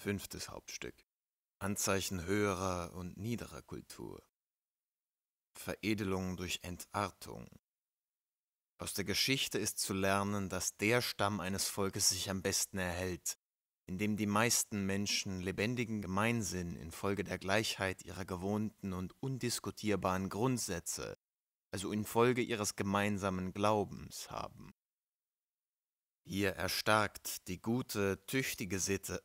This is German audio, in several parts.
Fünftes Hauptstück. Anzeichen höherer und niederer Kultur. Veredelung durch Entartung. Aus der Geschichte ist zu lernen, dass der Stamm eines Volkes sich am besten erhält, in dem die meisten Menschen lebendigen Gemeinsinn infolge der Gleichheit ihrer gewohnten und undiskutierbaren Grundsätze, also infolge ihres gemeinsamen Glaubens haben. Hier erstarkt die gute, tüchtige Sitte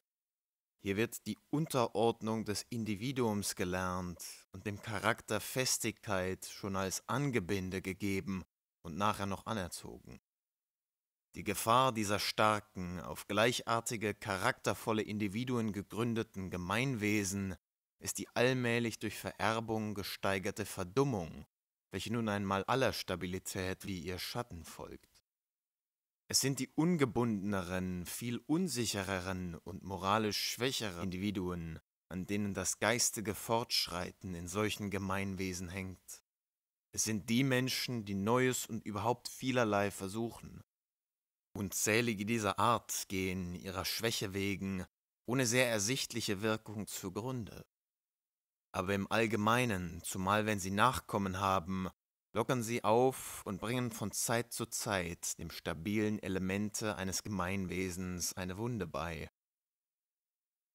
hier wird die Unterordnung des Individuums gelernt und dem Charakter Festigkeit schon als Angebinde gegeben und nachher noch anerzogen. Die Gefahr dieser starken, auf gleichartige, charaktervolle Individuen gegründeten Gemeinwesen ist die allmählich durch Vererbung gesteigerte Verdummung, welche nun einmal aller Stabilität wie ihr Schatten folgt. Es sind die ungebundeneren, viel unsichereren und moralisch schwächeren Individuen, an denen das geistige Fortschreiten in solchen Gemeinwesen hängt. Es sind die Menschen, die Neues und überhaupt vielerlei versuchen. Unzählige dieser Art gehen ihrer Schwäche wegen ohne sehr ersichtliche Wirkung zugrunde. Aber im Allgemeinen, zumal wenn sie Nachkommen haben, lockern sie auf und bringen von Zeit zu Zeit dem stabilen Elemente eines Gemeinwesens eine Wunde bei.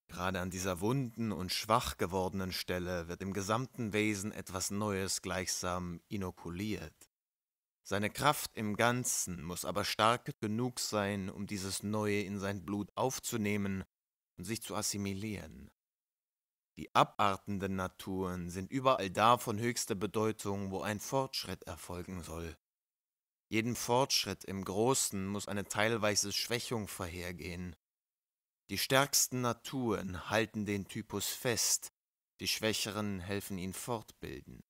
Gerade an dieser wunden und schwach gewordenen Stelle wird im gesamten Wesen etwas Neues gleichsam inokuliert. Seine Kraft im Ganzen muss aber stark genug sein, um dieses Neue in sein Blut aufzunehmen und sich zu assimilieren. Die abartenden Naturen sind überall da von höchster Bedeutung, wo ein Fortschritt erfolgen soll. Jeden Fortschritt im Großen muss eine teilweise Schwächung vorhergehen. Die stärksten Naturen halten den Typus fest, die schwächeren helfen ihn fortbilden.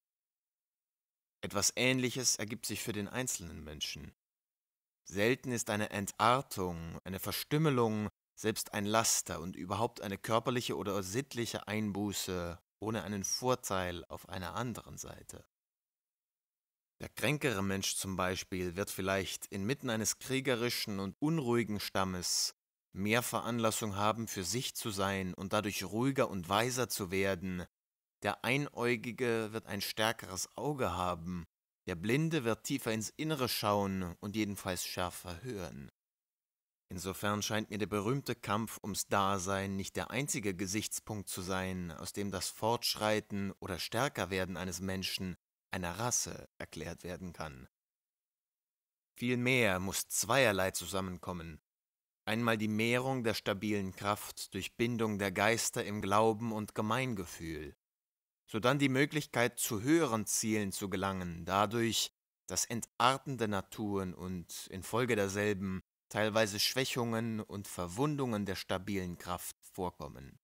Etwas Ähnliches ergibt sich für den einzelnen Menschen. Selten ist eine Entartung, eine Verstümmelung, selbst ein Laster und überhaupt eine körperliche oder sittliche Einbuße ohne einen Vorteil auf einer anderen Seite. Der kränkere Mensch zum Beispiel wird vielleicht inmitten eines kriegerischen und unruhigen Stammes mehr Veranlassung haben, für sich zu sein und dadurch ruhiger und weiser zu werden, der Einäugige wird ein stärkeres Auge haben, der Blinde wird tiefer ins Innere schauen und jedenfalls schärfer hören. Insofern scheint mir der berühmte Kampf ums Dasein nicht der einzige Gesichtspunkt zu sein, aus dem das Fortschreiten oder Stärkerwerden eines Menschen, einer Rasse, erklärt werden kann. Vielmehr muss zweierlei zusammenkommen. Einmal die Mehrung der stabilen Kraft durch Bindung der Geister im Glauben und Gemeingefühl, sodann die Möglichkeit zu höheren Zielen zu gelangen, dadurch, dass entartende Naturen und infolge derselben teilweise Schwächungen und Verwundungen der stabilen Kraft vorkommen.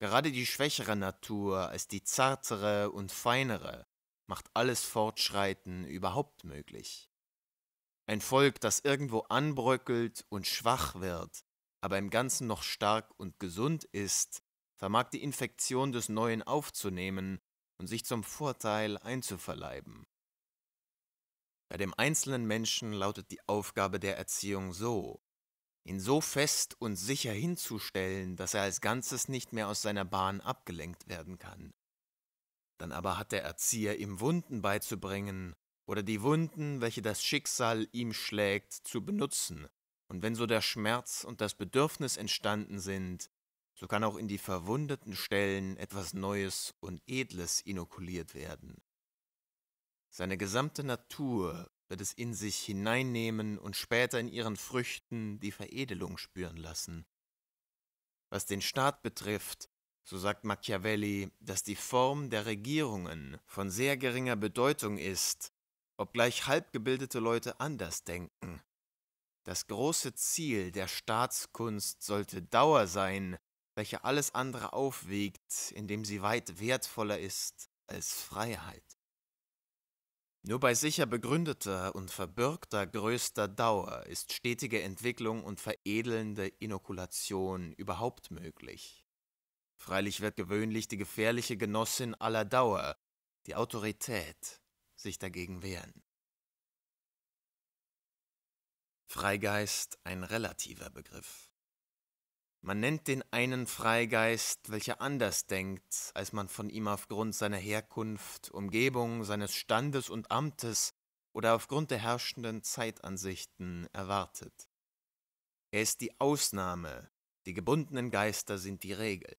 Gerade die schwächere Natur als die zartere und feinere macht alles Fortschreiten überhaupt möglich. Ein Volk, das irgendwo anbröckelt und schwach wird, aber im Ganzen noch stark und gesund ist, vermag die Infektion des Neuen aufzunehmen und sich zum Vorteil einzuverleiben. Bei dem einzelnen Menschen lautet die Aufgabe der Erziehung so, ihn so fest und sicher hinzustellen, dass er als Ganzes nicht mehr aus seiner Bahn abgelenkt werden kann. Dann aber hat der Erzieher ihm Wunden beizubringen oder die Wunden, welche das Schicksal ihm schlägt, zu benutzen. Und wenn so der Schmerz und das Bedürfnis entstanden sind, so kann auch in die verwundeten Stellen etwas Neues und Edles inokuliert werden. Seine gesamte Natur wird es in sich hineinnehmen und später in ihren Früchten die Veredelung spüren lassen. Was den Staat betrifft, so sagt Machiavelli, dass die Form der Regierungen von sehr geringer Bedeutung ist, obgleich halbgebildete Leute anders denken. Das große Ziel der Staatskunst sollte Dauer sein, welche alles andere aufwiegt, indem sie weit wertvoller ist als Freiheit. Nur bei sicher begründeter und verbürgter größter Dauer ist stetige Entwicklung und veredelnde Inokulation überhaupt möglich. Freilich wird gewöhnlich die gefährliche Genossin aller Dauer, die Autorität, sich dagegen wehren. Freigeist ein relativer Begriff. Man nennt den einen Freigeist, welcher anders denkt, als man von ihm aufgrund seiner Herkunft, Umgebung, seines Standes und Amtes oder aufgrund der herrschenden Zeitansichten erwartet. Er ist die Ausnahme, die gebundenen Geister sind die Regel.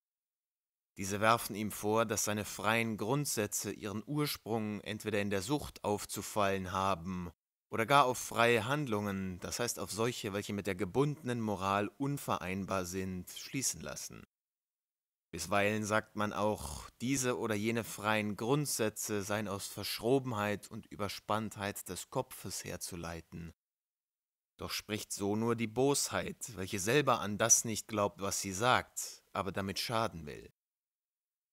Diese werfen ihm vor, dass seine freien Grundsätze ihren Ursprung entweder in der Sucht aufzufallen haben oder gar auf freie Handlungen, das heißt auf solche, welche mit der gebundenen Moral unvereinbar sind, schließen lassen. Bisweilen sagt man auch, diese oder jene freien Grundsätze seien aus Verschrobenheit und Überspanntheit des Kopfes herzuleiten. Doch spricht so nur die Bosheit, welche selber an das nicht glaubt, was sie sagt, aber damit schaden will.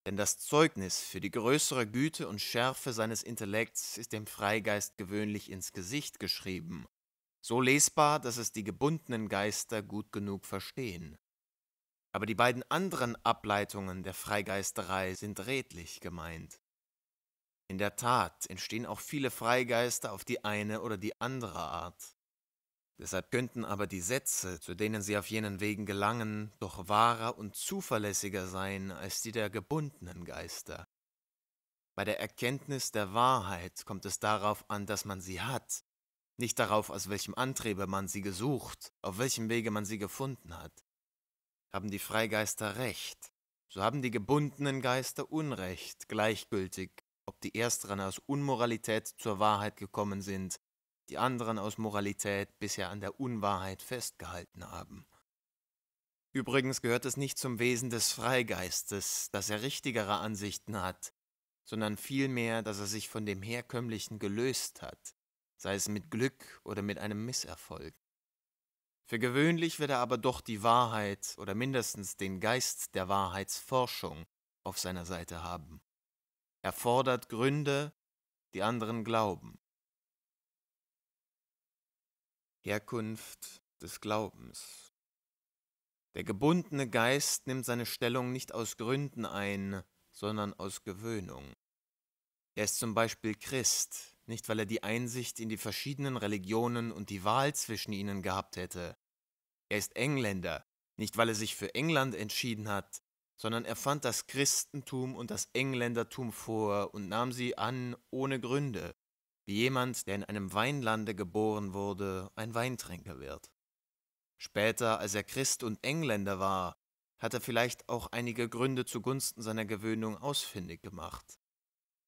Denn das Zeugnis für die größere Güte und Schärfe seines Intellekts ist dem Freigeist gewöhnlich ins Gesicht geschrieben, so lesbar, dass es die gebundenen Geister gut genug verstehen. Aber die beiden anderen Ableitungen der Freigeisterei sind redlich gemeint. In der Tat entstehen auch viele Freigeister auf die eine oder die andere Art. Deshalb könnten aber die Sätze, zu denen sie auf jenen Wegen gelangen, doch wahrer und zuverlässiger sein als die der gebundenen Geister. Bei der Erkenntnis der Wahrheit kommt es darauf an, dass man sie hat, nicht darauf, aus welchem Antriebe man sie gesucht, auf welchem Wege man sie gefunden hat. Haben die Freigeister recht, so haben die gebundenen Geister Unrecht, gleichgültig, ob die Ersteren aus Unmoralität zur Wahrheit gekommen sind die anderen aus Moralität bisher an der Unwahrheit festgehalten haben. Übrigens gehört es nicht zum Wesen des Freigeistes, dass er richtigere Ansichten hat, sondern vielmehr, dass er sich von dem Herkömmlichen gelöst hat, sei es mit Glück oder mit einem Misserfolg. Für gewöhnlich wird er aber doch die Wahrheit oder mindestens den Geist der Wahrheitsforschung auf seiner Seite haben. Er fordert Gründe, die anderen glauben. Herkunft des Glaubens. Der gebundene Geist nimmt seine Stellung nicht aus Gründen ein, sondern aus Gewöhnung. Er ist zum Beispiel Christ, nicht weil er die Einsicht in die verschiedenen Religionen und die Wahl zwischen ihnen gehabt hätte. Er ist Engländer, nicht weil er sich für England entschieden hat, sondern er fand das Christentum und das Engländertum vor und nahm sie an ohne Gründe wie jemand, der in einem Weinlande geboren wurde, ein Weintrinker wird. Später, als er Christ und Engländer war, hat er vielleicht auch einige Gründe zugunsten seiner Gewöhnung ausfindig gemacht.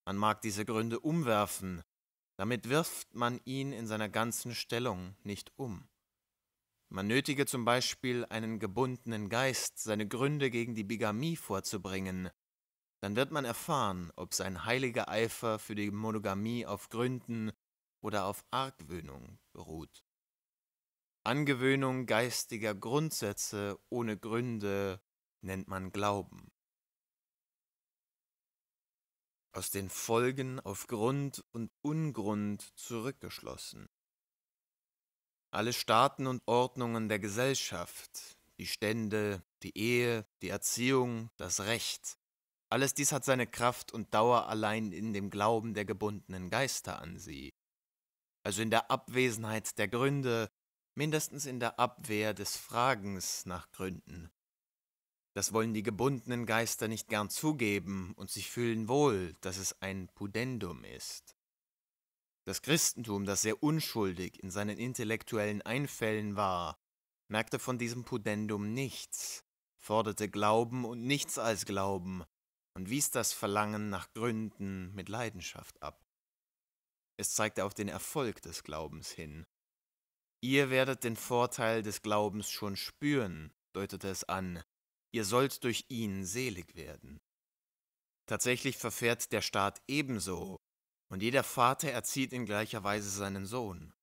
Man mag diese Gründe umwerfen, damit wirft man ihn in seiner ganzen Stellung nicht um. Man nötige zum Beispiel einen gebundenen Geist, seine Gründe gegen die Bigamie vorzubringen, dann wird man erfahren, ob sein heiliger Eifer für die Monogamie auf Gründen oder auf Argwöhnung beruht. Angewöhnung geistiger Grundsätze ohne Gründe nennt man Glauben. Aus den Folgen auf Grund und Ungrund zurückgeschlossen. Alle Staaten und Ordnungen der Gesellschaft, die Stände, die Ehe, die Erziehung, das Recht, alles dies hat seine Kraft und Dauer allein in dem Glauben der gebundenen Geister an sie, also in der Abwesenheit der Gründe, mindestens in der Abwehr des Fragens nach Gründen. Das wollen die gebundenen Geister nicht gern zugeben und sich fühlen wohl, dass es ein Pudendum ist. Das Christentum, das sehr unschuldig in seinen intellektuellen Einfällen war, merkte von diesem Pudendum nichts, forderte Glauben und nichts als Glauben, und wies das Verlangen nach Gründen mit Leidenschaft ab. Es zeigte auf den Erfolg des Glaubens hin. Ihr werdet den Vorteil des Glaubens schon spüren, deutete es an, ihr sollt durch ihn selig werden. Tatsächlich verfährt der Staat ebenso, und jeder Vater erzieht in gleicher Weise seinen Sohn.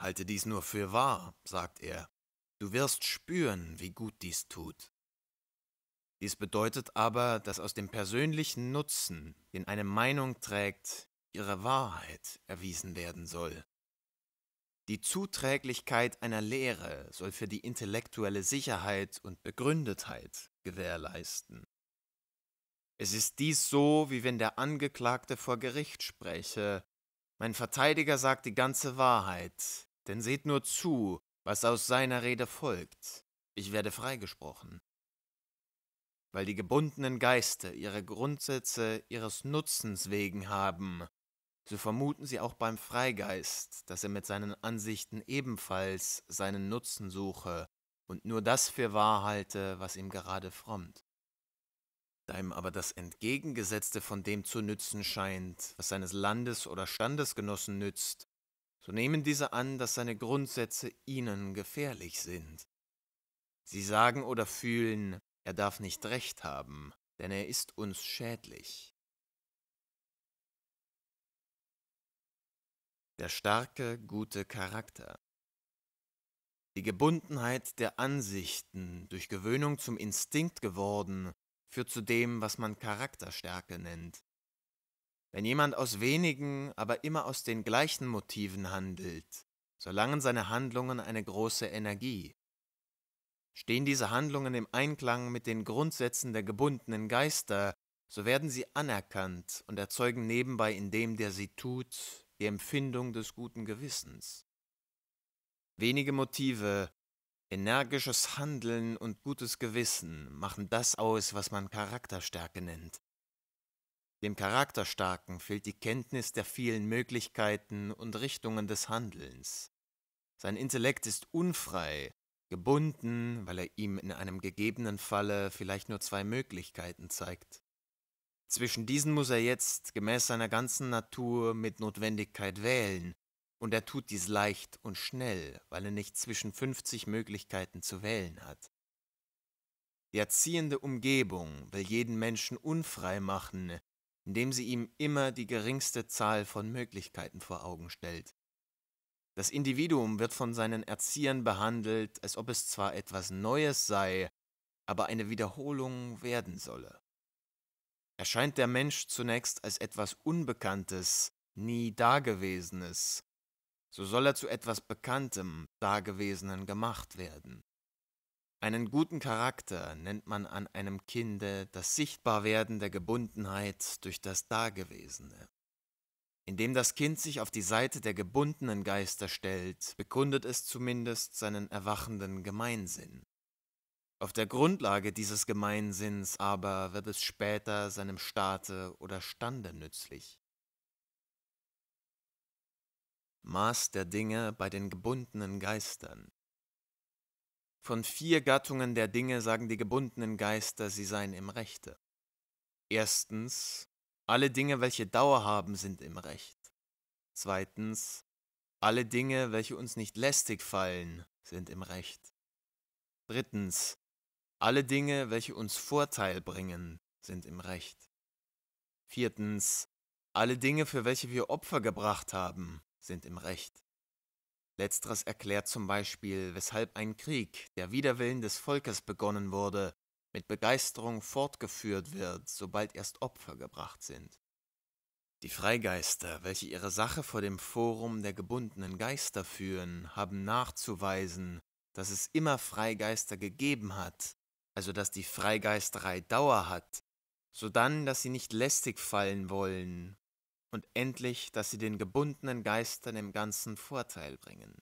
Halte dies nur für wahr, sagt er, du wirst spüren, wie gut dies tut. Dies bedeutet aber, dass aus dem persönlichen Nutzen, den eine Meinung trägt, ihre Wahrheit erwiesen werden soll. Die Zuträglichkeit einer Lehre soll für die intellektuelle Sicherheit und Begründetheit gewährleisten. Es ist dies so, wie wenn der Angeklagte vor Gericht spräche. Mein Verteidiger sagt die ganze Wahrheit, denn seht nur zu, was aus seiner Rede folgt. Ich werde freigesprochen weil die gebundenen Geiste ihre Grundsätze ihres Nutzens wegen haben, so vermuten sie auch beim Freigeist, dass er mit seinen Ansichten ebenfalls seinen Nutzen suche und nur das für wahr halte, was ihm gerade frommt. Da ihm aber das Entgegengesetzte von dem zu nützen scheint, was seines Landes oder Standesgenossen nützt, so nehmen diese an, dass seine Grundsätze ihnen gefährlich sind. Sie sagen oder fühlen, er darf nicht recht haben, denn er ist uns schädlich. Der starke, gute Charakter. Die Gebundenheit der Ansichten, durch Gewöhnung zum Instinkt geworden, führt zu dem, was man Charakterstärke nennt. Wenn jemand aus wenigen, aber immer aus den gleichen Motiven handelt, so langen seine Handlungen eine große Energie, Stehen diese Handlungen im Einklang mit den Grundsätzen der gebundenen Geister, so werden sie anerkannt und erzeugen nebenbei in dem, der sie tut, die Empfindung des guten Gewissens. Wenige Motive, energisches Handeln und gutes Gewissen machen das aus, was man Charakterstärke nennt. Dem Charakterstarken fehlt die Kenntnis der vielen Möglichkeiten und Richtungen des Handelns. Sein Intellekt ist unfrei gebunden, weil er ihm in einem gegebenen Falle vielleicht nur zwei Möglichkeiten zeigt. Zwischen diesen muss er jetzt gemäß seiner ganzen Natur mit Notwendigkeit wählen, und er tut dies leicht und schnell, weil er nicht zwischen 50 Möglichkeiten zu wählen hat. Die erziehende Umgebung will jeden Menschen unfrei machen, indem sie ihm immer die geringste Zahl von Möglichkeiten vor Augen stellt. Das Individuum wird von seinen Erziehern behandelt, als ob es zwar etwas Neues sei, aber eine Wiederholung werden solle. Erscheint der Mensch zunächst als etwas Unbekanntes, nie Dagewesenes, so soll er zu etwas Bekanntem, Dagewesenen gemacht werden. Einen guten Charakter nennt man an einem Kinde das Sichtbarwerden der Gebundenheit durch das Dagewesene. Indem das Kind sich auf die Seite der gebundenen Geister stellt, bekundet es zumindest seinen erwachenden Gemeinsinn. Auf der Grundlage dieses Gemeinsinns aber wird es später seinem Staate oder Stande nützlich. Maß der Dinge bei den gebundenen Geistern. Von vier Gattungen der Dinge sagen die gebundenen Geister, sie seien im Rechte. Erstens alle Dinge, welche Dauer haben, sind im Recht. Zweitens, alle Dinge, welche uns nicht lästig fallen, sind im Recht. Drittens, alle Dinge, welche uns Vorteil bringen, sind im Recht. Viertens, alle Dinge, für welche wir Opfer gebracht haben, sind im Recht. Letzteres erklärt zum Beispiel, weshalb ein Krieg, der Widerwillen des Volkes begonnen wurde, mit Begeisterung fortgeführt wird, sobald erst Opfer gebracht sind. Die Freigeister, welche ihre Sache vor dem Forum der gebundenen Geister führen, haben nachzuweisen, dass es immer Freigeister gegeben hat, also dass die Freigeisterei Dauer hat, sodann, dass sie nicht lästig fallen wollen und endlich, dass sie den gebundenen Geistern im Ganzen Vorteil bringen.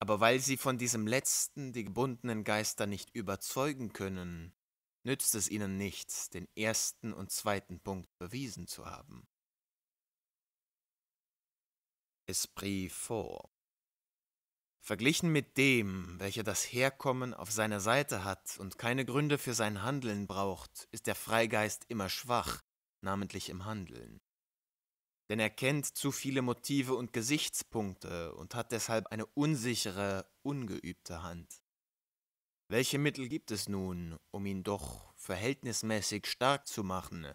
Aber weil sie von diesem letzten die gebundenen Geister nicht überzeugen können, nützt es ihnen nichts, den ersten und zweiten Punkt bewiesen zu haben. Esprit vor. Verglichen mit dem, welcher das Herkommen auf seiner Seite hat und keine Gründe für sein Handeln braucht, ist der Freigeist immer schwach, namentlich im Handeln denn er kennt zu viele Motive und Gesichtspunkte und hat deshalb eine unsichere, ungeübte Hand. Welche Mittel gibt es nun, um ihn doch verhältnismäßig stark zu machen,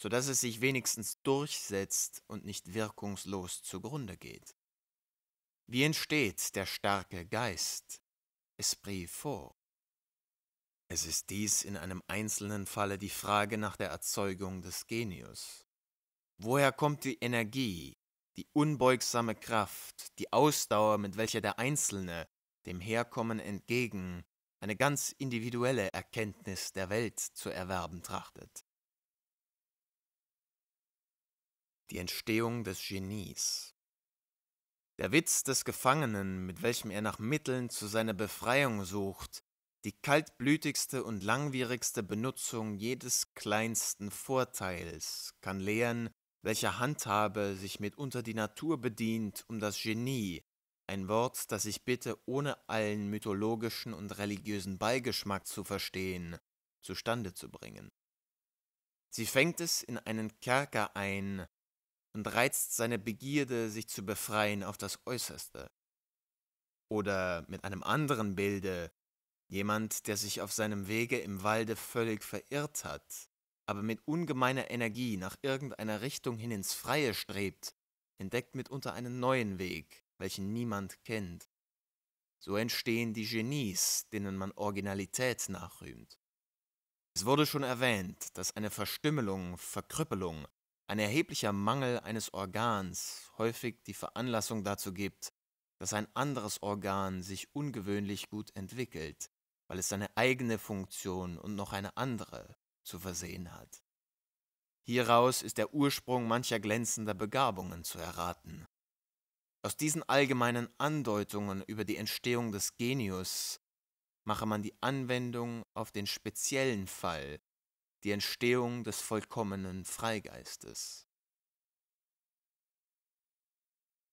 so dass es sich wenigstens durchsetzt und nicht wirkungslos zugrunde geht? Wie entsteht der starke Geist? Esprit fort. Es ist dies in einem einzelnen Falle die Frage nach der Erzeugung des Genius. Woher kommt die Energie, die unbeugsame Kraft, die Ausdauer, mit welcher der Einzelne dem Herkommen entgegen eine ganz individuelle Erkenntnis der Welt zu erwerben trachtet? Die Entstehung des Genies. Der Witz des Gefangenen, mit welchem er nach Mitteln zu seiner Befreiung sucht, die kaltblütigste und langwierigste Benutzung jedes kleinsten Vorteils kann lehren, welcher Handhabe sich mitunter die Natur bedient, um das Genie, ein Wort, das ich bitte, ohne allen mythologischen und religiösen Beigeschmack zu verstehen, zustande zu bringen. Sie fängt es in einen Kerker ein und reizt seine Begierde, sich zu befreien auf das Äußerste. Oder mit einem anderen Bilde, jemand, der sich auf seinem Wege im Walde völlig verirrt hat, aber mit ungemeiner Energie nach irgendeiner Richtung hin ins Freie strebt, entdeckt mitunter einen neuen Weg, welchen niemand kennt. So entstehen die Genies, denen man Originalität nachrühmt. Es wurde schon erwähnt, dass eine Verstümmelung, Verkrüppelung, ein erheblicher Mangel eines Organs häufig die Veranlassung dazu gibt, dass ein anderes Organ sich ungewöhnlich gut entwickelt, weil es seine eigene Funktion und noch eine andere, zu versehen hat. Hieraus ist der Ursprung mancher glänzender Begabungen zu erraten. Aus diesen allgemeinen Andeutungen über die Entstehung des Genius mache man die Anwendung auf den speziellen Fall, die Entstehung des vollkommenen Freigeistes.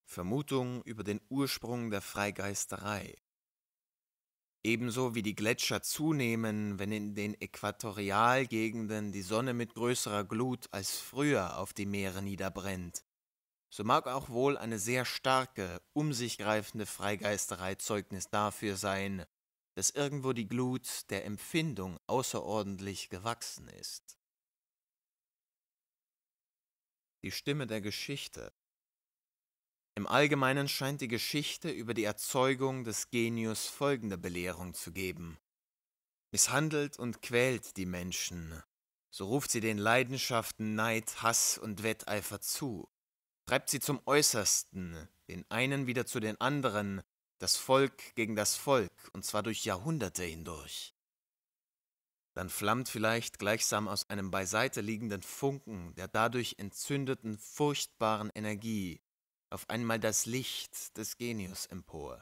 Vermutung über den Ursprung der Freigeisterei Ebenso wie die Gletscher zunehmen, wenn in den Äquatorialgegenden die Sonne mit größerer Glut als früher auf die Meere niederbrennt, so mag auch wohl eine sehr starke, um sich greifende Freigeisterei Zeugnis dafür sein, dass irgendwo die Glut der Empfindung außerordentlich gewachsen ist. Die Stimme der Geschichte im Allgemeinen scheint die Geschichte über die Erzeugung des Genius folgende Belehrung zu geben. Misshandelt und quält die Menschen, so ruft sie den Leidenschaften Neid, Hass und Wetteifer zu, treibt sie zum Äußersten, den einen wieder zu den anderen, das Volk gegen das Volk, und zwar durch Jahrhunderte hindurch. Dann flammt vielleicht gleichsam aus einem beiseite liegenden Funken der dadurch entzündeten furchtbaren Energie auf einmal das Licht des Genius empor.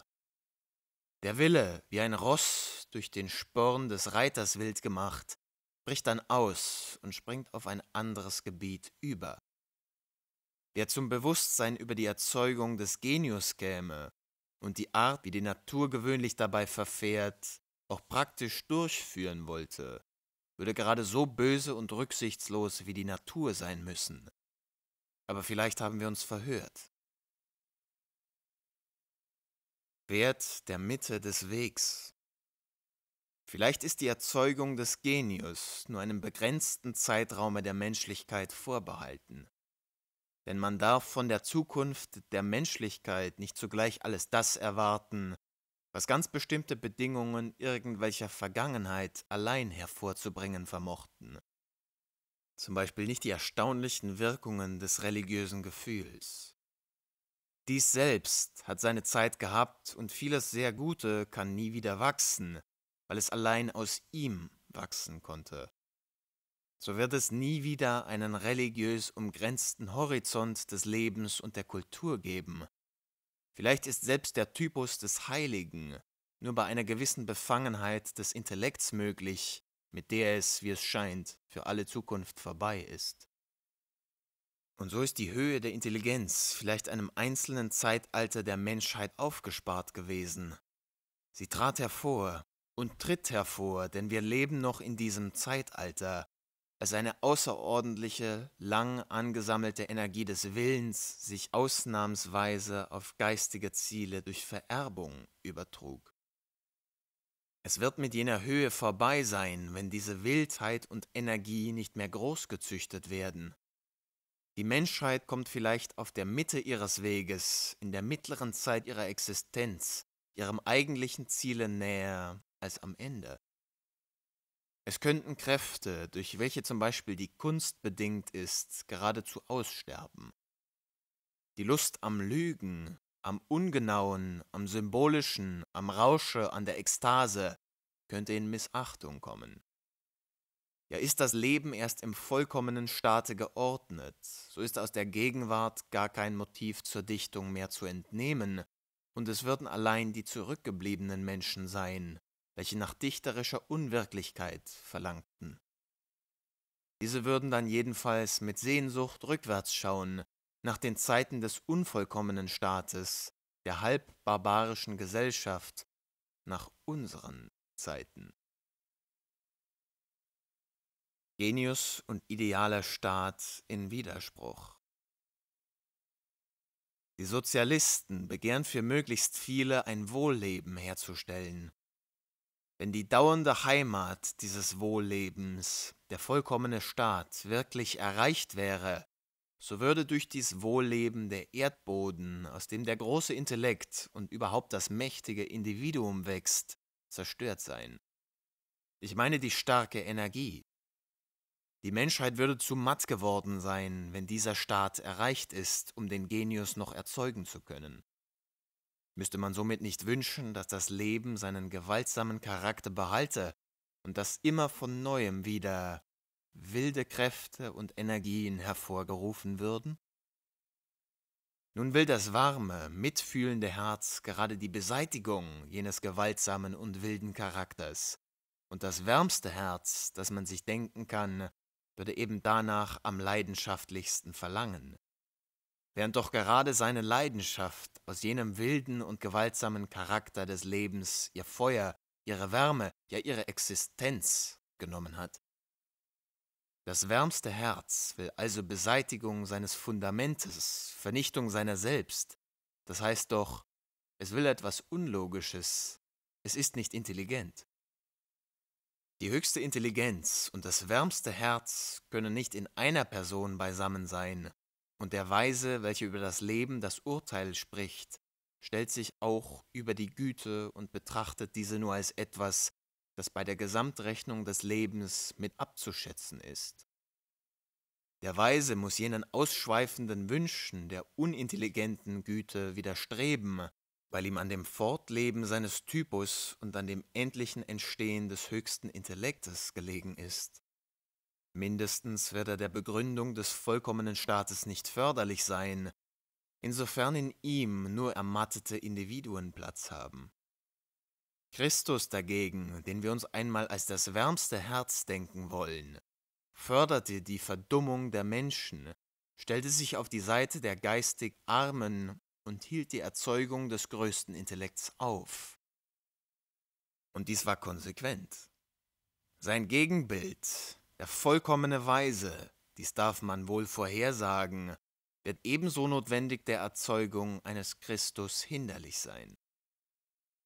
Der Wille, wie ein Ross durch den Sporn des Reiters wild gemacht, bricht dann aus und springt auf ein anderes Gebiet über. Wer zum Bewusstsein über die Erzeugung des Genius käme und die Art, wie die Natur gewöhnlich dabei verfährt, auch praktisch durchführen wollte, würde gerade so böse und rücksichtslos wie die Natur sein müssen. Aber vielleicht haben wir uns verhört. Wert der Mitte des Wegs. Vielleicht ist die Erzeugung des Genius nur einem begrenzten Zeitraume der Menschlichkeit vorbehalten. Denn man darf von der Zukunft der Menschlichkeit nicht zugleich alles das erwarten, was ganz bestimmte Bedingungen irgendwelcher Vergangenheit allein hervorzubringen vermochten. Zum Beispiel nicht die erstaunlichen Wirkungen des religiösen Gefühls. Dies selbst hat seine Zeit gehabt und vieles sehr Gute kann nie wieder wachsen, weil es allein aus ihm wachsen konnte. So wird es nie wieder einen religiös umgrenzten Horizont des Lebens und der Kultur geben. Vielleicht ist selbst der Typus des Heiligen nur bei einer gewissen Befangenheit des Intellekts möglich, mit der es, wie es scheint, für alle Zukunft vorbei ist. Und so ist die Höhe der Intelligenz vielleicht einem einzelnen Zeitalter der Menschheit aufgespart gewesen. Sie trat hervor und tritt hervor, denn wir leben noch in diesem Zeitalter, als eine außerordentliche, lang angesammelte Energie des Willens sich ausnahmsweise auf geistige Ziele durch Vererbung übertrug. Es wird mit jener Höhe vorbei sein, wenn diese Wildheit und Energie nicht mehr großgezüchtet werden, die Menschheit kommt vielleicht auf der Mitte ihres Weges, in der mittleren Zeit ihrer Existenz, ihrem eigentlichen Ziele näher als am Ende. Es könnten Kräfte, durch welche zum Beispiel die Kunst bedingt ist, geradezu aussterben. Die Lust am Lügen, am Ungenauen, am Symbolischen, am Rausche, an der Ekstase könnte in Missachtung kommen. Ja, ist das Leben erst im vollkommenen Staate geordnet, so ist aus der Gegenwart gar kein Motiv zur Dichtung mehr zu entnehmen, und es würden allein die zurückgebliebenen Menschen sein, welche nach dichterischer Unwirklichkeit verlangten. Diese würden dann jedenfalls mit Sehnsucht rückwärts schauen, nach den Zeiten des unvollkommenen Staates, der halbbarbarischen Gesellschaft, nach unseren Zeiten. Genius und idealer Staat in Widerspruch. Die Sozialisten begehren für möglichst viele ein Wohlleben herzustellen. Wenn die dauernde Heimat dieses Wohllebens, der vollkommene Staat, wirklich erreicht wäre, so würde durch dies Wohlleben der Erdboden, aus dem der große Intellekt und überhaupt das mächtige Individuum wächst, zerstört sein. Ich meine die starke Energie, die Menschheit würde zu matt geworden sein, wenn dieser Staat erreicht ist, um den Genius noch erzeugen zu können. Müsste man somit nicht wünschen, dass das Leben seinen gewaltsamen Charakter behalte und dass immer von neuem wieder wilde Kräfte und Energien hervorgerufen würden? Nun will das warme, mitfühlende Herz gerade die Beseitigung jenes gewaltsamen und wilden Charakters, und das wärmste Herz, das man sich denken kann, würde eben danach am leidenschaftlichsten verlangen, während doch gerade seine Leidenschaft aus jenem wilden und gewaltsamen Charakter des Lebens ihr Feuer, ihre Wärme, ja ihre Existenz genommen hat. Das wärmste Herz will also Beseitigung seines Fundamentes, Vernichtung seiner selbst, das heißt doch, es will etwas Unlogisches, es ist nicht intelligent. Die höchste Intelligenz und das wärmste Herz können nicht in einer Person beisammen sein, und der Weise, welche über das Leben das Urteil spricht, stellt sich auch über die Güte und betrachtet diese nur als etwas, das bei der Gesamtrechnung des Lebens mit abzuschätzen ist. Der Weise muss jenen ausschweifenden Wünschen der unintelligenten Güte widerstreben, weil ihm an dem Fortleben seines Typus und an dem endlichen Entstehen des höchsten Intellektes gelegen ist. Mindestens wird er der Begründung des vollkommenen Staates nicht förderlich sein, insofern in ihm nur ermattete Individuen Platz haben. Christus dagegen, den wir uns einmal als das wärmste Herz denken wollen, förderte die Verdummung der Menschen, stellte sich auf die Seite der geistig Armen und hielt die Erzeugung des größten Intellekts auf. Und dies war konsequent. Sein Gegenbild, der vollkommene Weise, dies darf man wohl vorhersagen, wird ebenso notwendig der Erzeugung eines Christus hinderlich sein.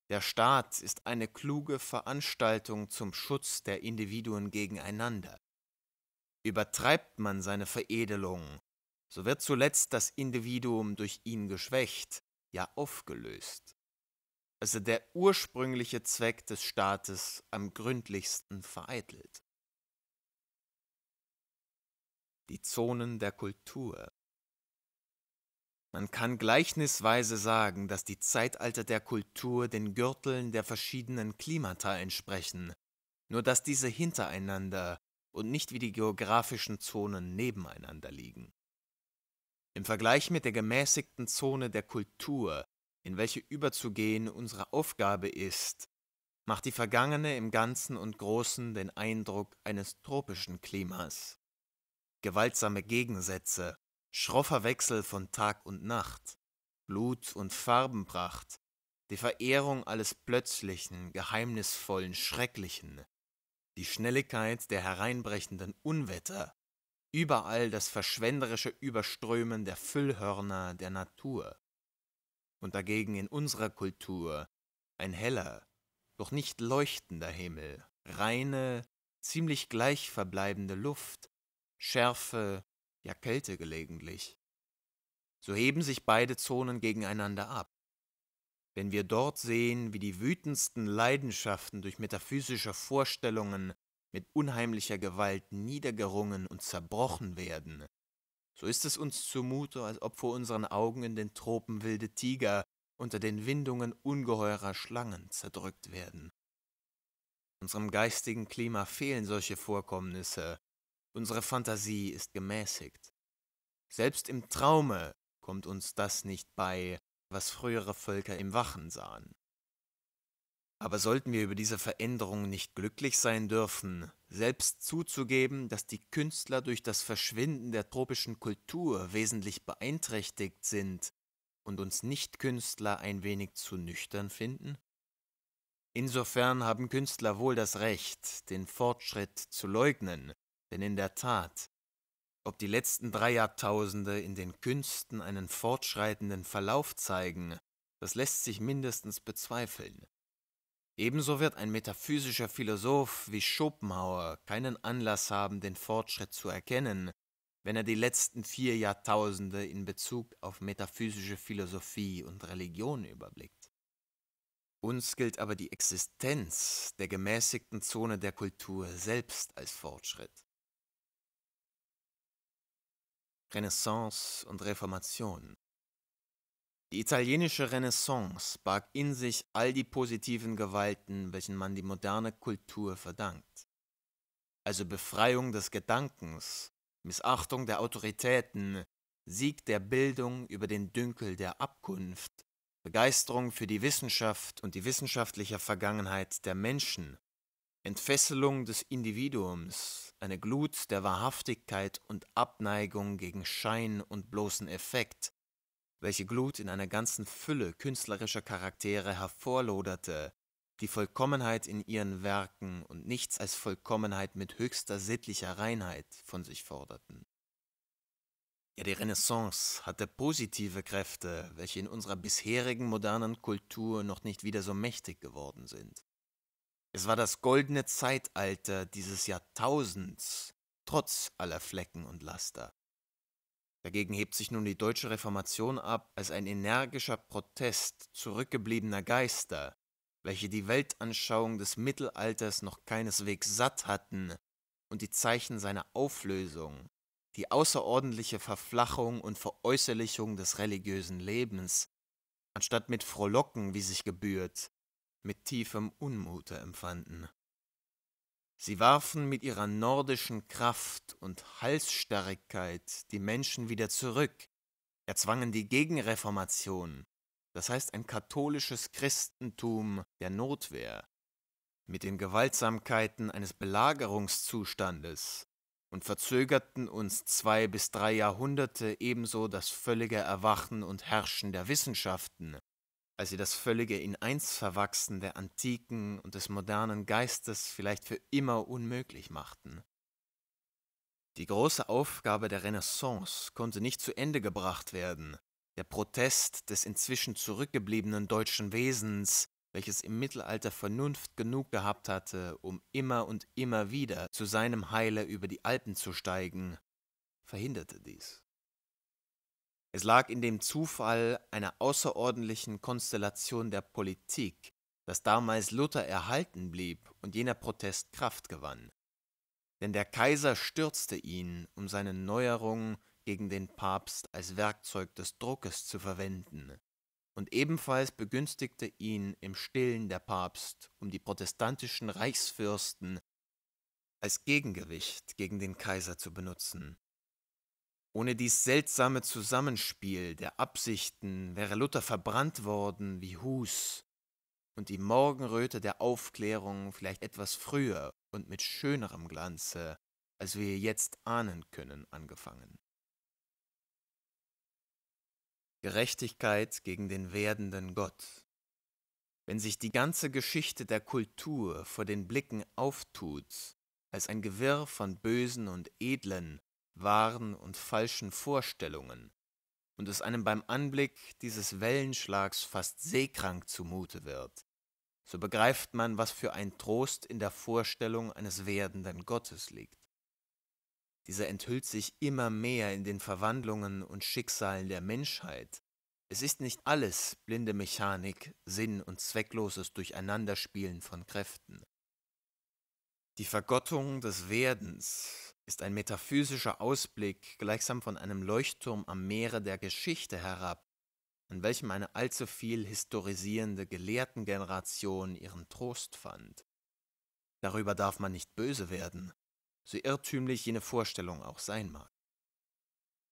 Der Staat ist eine kluge Veranstaltung zum Schutz der Individuen gegeneinander. Übertreibt man seine Veredelung, so wird zuletzt das Individuum durch ihn geschwächt, ja aufgelöst. Also der ursprüngliche Zweck des Staates am gründlichsten vereitelt. Die Zonen der Kultur. Man kann gleichnisweise sagen, dass die Zeitalter der Kultur den Gürteln der verschiedenen Klimata entsprechen, nur dass diese hintereinander und nicht wie die geografischen Zonen nebeneinander liegen. Im Vergleich mit der gemäßigten Zone der Kultur, in welche überzugehen unsere Aufgabe ist, macht die vergangene im Ganzen und Großen den Eindruck eines tropischen Klimas. Gewaltsame Gegensätze, schroffer Wechsel von Tag und Nacht, Blut und Farbenpracht, die Verehrung alles Plötzlichen, Geheimnisvollen, Schrecklichen, die Schnelligkeit der hereinbrechenden Unwetter, überall das verschwenderische Überströmen der Füllhörner der Natur. Und dagegen in unserer Kultur ein heller, doch nicht leuchtender Himmel, reine, ziemlich gleich verbleibende Luft, Schärfe, ja Kälte gelegentlich. So heben sich beide Zonen gegeneinander ab. Wenn wir dort sehen, wie die wütendsten Leidenschaften durch metaphysische Vorstellungen mit unheimlicher Gewalt niedergerungen und zerbrochen werden. So ist es uns zumute, als ob vor unseren Augen in den Tropen wilde Tiger unter den Windungen ungeheurer Schlangen zerdrückt werden. Unserem geistigen Klima fehlen solche Vorkommnisse, unsere Fantasie ist gemäßigt. Selbst im Traume kommt uns das nicht bei, was frühere Völker im Wachen sahen. Aber sollten wir über diese Veränderung nicht glücklich sein dürfen, selbst zuzugeben, dass die Künstler durch das Verschwinden der tropischen Kultur wesentlich beeinträchtigt sind und uns Nichtkünstler ein wenig zu nüchtern finden? Insofern haben Künstler wohl das Recht, den Fortschritt zu leugnen, denn in der Tat, ob die letzten drei Jahrtausende in den Künsten einen fortschreitenden Verlauf zeigen, das lässt sich mindestens bezweifeln. Ebenso wird ein metaphysischer Philosoph wie Schopenhauer keinen Anlass haben, den Fortschritt zu erkennen, wenn er die letzten vier Jahrtausende in Bezug auf metaphysische Philosophie und Religion überblickt. Uns gilt aber die Existenz der gemäßigten Zone der Kultur selbst als Fortschritt. Renaissance und Reformation die italienische Renaissance barg in sich all die positiven Gewalten, welchen man die moderne Kultur verdankt. Also Befreiung des Gedankens, Missachtung der Autoritäten, Sieg der Bildung über den Dünkel der Abkunft, Begeisterung für die Wissenschaft und die wissenschaftliche Vergangenheit der Menschen, Entfesselung des Individuums, eine Glut der Wahrhaftigkeit und Abneigung gegen Schein und bloßen Effekt, welche Glut in einer ganzen Fülle künstlerischer Charaktere hervorloderte, die Vollkommenheit in ihren Werken und nichts als Vollkommenheit mit höchster sittlicher Reinheit von sich forderten. Ja, die Renaissance hatte positive Kräfte, welche in unserer bisherigen modernen Kultur noch nicht wieder so mächtig geworden sind. Es war das goldene Zeitalter dieses Jahrtausends, trotz aller Flecken und Laster. Dagegen hebt sich nun die deutsche Reformation ab als ein energischer Protest zurückgebliebener Geister, welche die Weltanschauung des Mittelalters noch keineswegs satt hatten und die Zeichen seiner Auflösung, die außerordentliche Verflachung und Veräußerlichung des religiösen Lebens, anstatt mit Frohlocken, wie sich gebührt, mit tiefem Unmute empfanden. Sie warfen mit ihrer nordischen Kraft und Halsstarrigkeit die Menschen wieder zurück, erzwangen die Gegenreformation, das heißt ein katholisches Christentum der Notwehr, mit den Gewaltsamkeiten eines Belagerungszustandes und verzögerten uns zwei bis drei Jahrhunderte ebenso das völlige Erwachen und Herrschen der Wissenschaften, als sie das völlige in eins verwachsen der antiken und des modernen Geistes vielleicht für immer unmöglich machten. Die große Aufgabe der Renaissance konnte nicht zu Ende gebracht werden. Der Protest des inzwischen zurückgebliebenen deutschen Wesens, welches im Mittelalter Vernunft genug gehabt hatte, um immer und immer wieder zu seinem Heile über die Alpen zu steigen, verhinderte dies. Es lag in dem Zufall einer außerordentlichen Konstellation der Politik, dass damals Luther erhalten blieb und jener Protest Kraft gewann. Denn der Kaiser stürzte ihn, um seine Neuerungen gegen den Papst als Werkzeug des Druckes zu verwenden. Und ebenfalls begünstigte ihn im stillen der Papst, um die protestantischen Reichsfürsten als Gegengewicht gegen den Kaiser zu benutzen. Ohne dies seltsame Zusammenspiel der Absichten wäre Luther verbrannt worden wie Hus und die Morgenröte der Aufklärung vielleicht etwas früher und mit schönerem Glanze, als wir jetzt ahnen können, angefangen. Gerechtigkeit gegen den werdenden Gott. Wenn sich die ganze Geschichte der Kultur vor den Blicken auftut, als ein Gewirr von Bösen und Edlen, wahren und falschen Vorstellungen und es einem beim Anblick dieses Wellenschlags fast seekrank zumute wird, so begreift man, was für ein Trost in der Vorstellung eines werdenden Gottes liegt. Dieser enthüllt sich immer mehr in den Verwandlungen und Schicksalen der Menschheit. Es ist nicht alles blinde Mechanik, Sinn und zweckloses Durcheinanderspielen von Kräften. Die Vergottung des Werdens, ist ein metaphysischer Ausblick gleichsam von einem Leuchtturm am Meere der Geschichte herab, an welchem eine allzu viel historisierende Gelehrtengeneration ihren Trost fand. Darüber darf man nicht böse werden, so irrtümlich jene Vorstellung auch sein mag.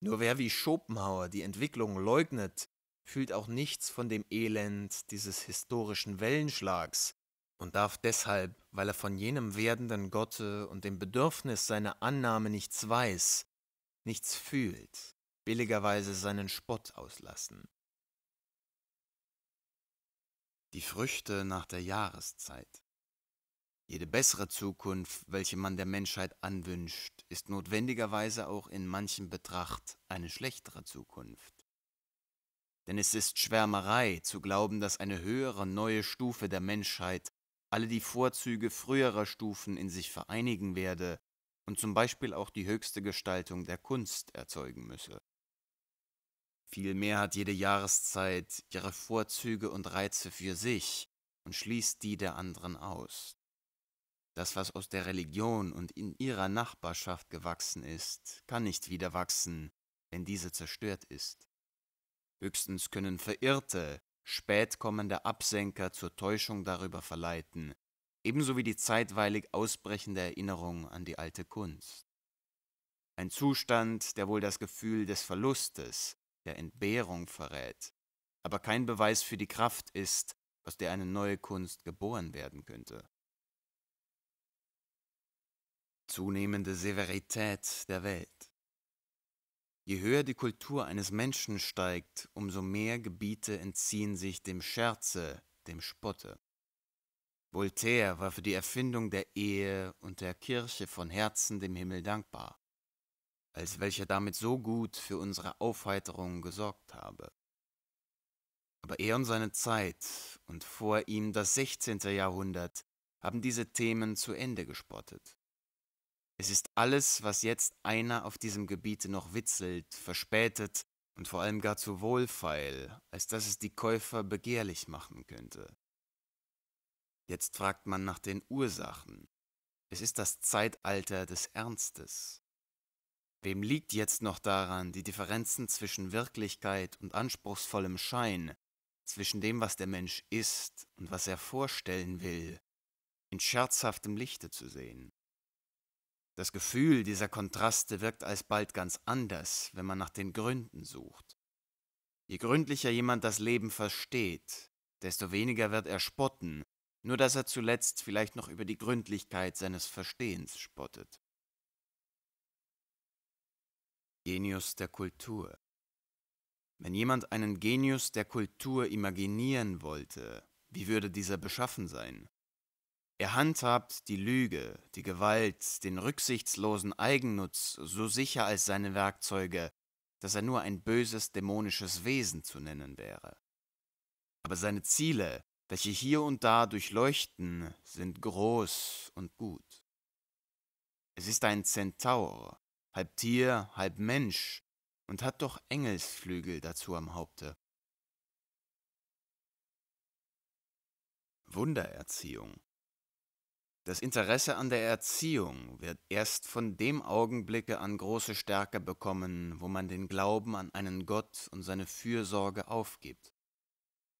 Nur wer wie Schopenhauer die Entwicklung leugnet, fühlt auch nichts von dem Elend dieses historischen Wellenschlags, und darf deshalb, weil er von jenem werdenden Gotte und dem Bedürfnis seiner Annahme nichts weiß, nichts fühlt, billigerweise seinen Spott auslassen. Die Früchte nach der Jahreszeit. Jede bessere Zukunft, welche man der Menschheit anwünscht, ist notwendigerweise auch in manchem Betracht eine schlechtere Zukunft. Denn es ist Schwärmerei zu glauben, dass eine höhere neue Stufe der Menschheit alle die Vorzüge früherer Stufen in sich vereinigen werde und zum Beispiel auch die höchste Gestaltung der Kunst erzeugen müsse. Vielmehr hat jede Jahreszeit ihre Vorzüge und Reize für sich und schließt die der anderen aus. Das, was aus der Religion und in ihrer Nachbarschaft gewachsen ist, kann nicht wieder wachsen, wenn diese zerstört ist. Höchstens können Verirrte spätkommende Absenker zur Täuschung darüber verleiten, ebenso wie die zeitweilig ausbrechende Erinnerung an die alte Kunst. Ein Zustand, der wohl das Gefühl des Verlustes, der Entbehrung verrät, aber kein Beweis für die Kraft ist, aus der eine neue Kunst geboren werden könnte. Zunehmende Severität der Welt. Je höher die Kultur eines Menschen steigt, umso mehr Gebiete entziehen sich dem Scherze, dem Spotte. Voltaire war für die Erfindung der Ehe und der Kirche von Herzen dem Himmel dankbar, als welcher damit so gut für unsere Aufheiterung gesorgt habe. Aber er und seine Zeit und vor ihm das 16. Jahrhundert haben diese Themen zu Ende gespottet. Es ist alles, was jetzt einer auf diesem Gebiete noch witzelt, verspätet und vor allem gar zu wohlfeil, als dass es die Käufer begehrlich machen könnte. Jetzt fragt man nach den Ursachen. Es ist das Zeitalter des Ernstes. Wem liegt jetzt noch daran, die Differenzen zwischen Wirklichkeit und anspruchsvollem Schein, zwischen dem, was der Mensch ist und was er vorstellen will, in scherzhaftem Lichte zu sehen? Das Gefühl dieser Kontraste wirkt alsbald ganz anders, wenn man nach den Gründen sucht. Je gründlicher jemand das Leben versteht, desto weniger wird er spotten, nur dass er zuletzt vielleicht noch über die Gründlichkeit seines Verstehens spottet. Genius der Kultur Wenn jemand einen Genius der Kultur imaginieren wollte, wie würde dieser beschaffen sein? Er handhabt die Lüge, die Gewalt, den rücksichtslosen Eigennutz so sicher als seine Werkzeuge, dass er nur ein böses dämonisches Wesen zu nennen wäre. Aber seine Ziele, welche hier und da durchleuchten, sind groß und gut. Es ist ein Zentaur, halb Tier, halb Mensch, und hat doch Engelsflügel dazu am Haupte. Wundererziehung das Interesse an der Erziehung wird erst von dem Augenblicke an große Stärke bekommen, wo man den Glauben an einen Gott und seine Fürsorge aufgibt.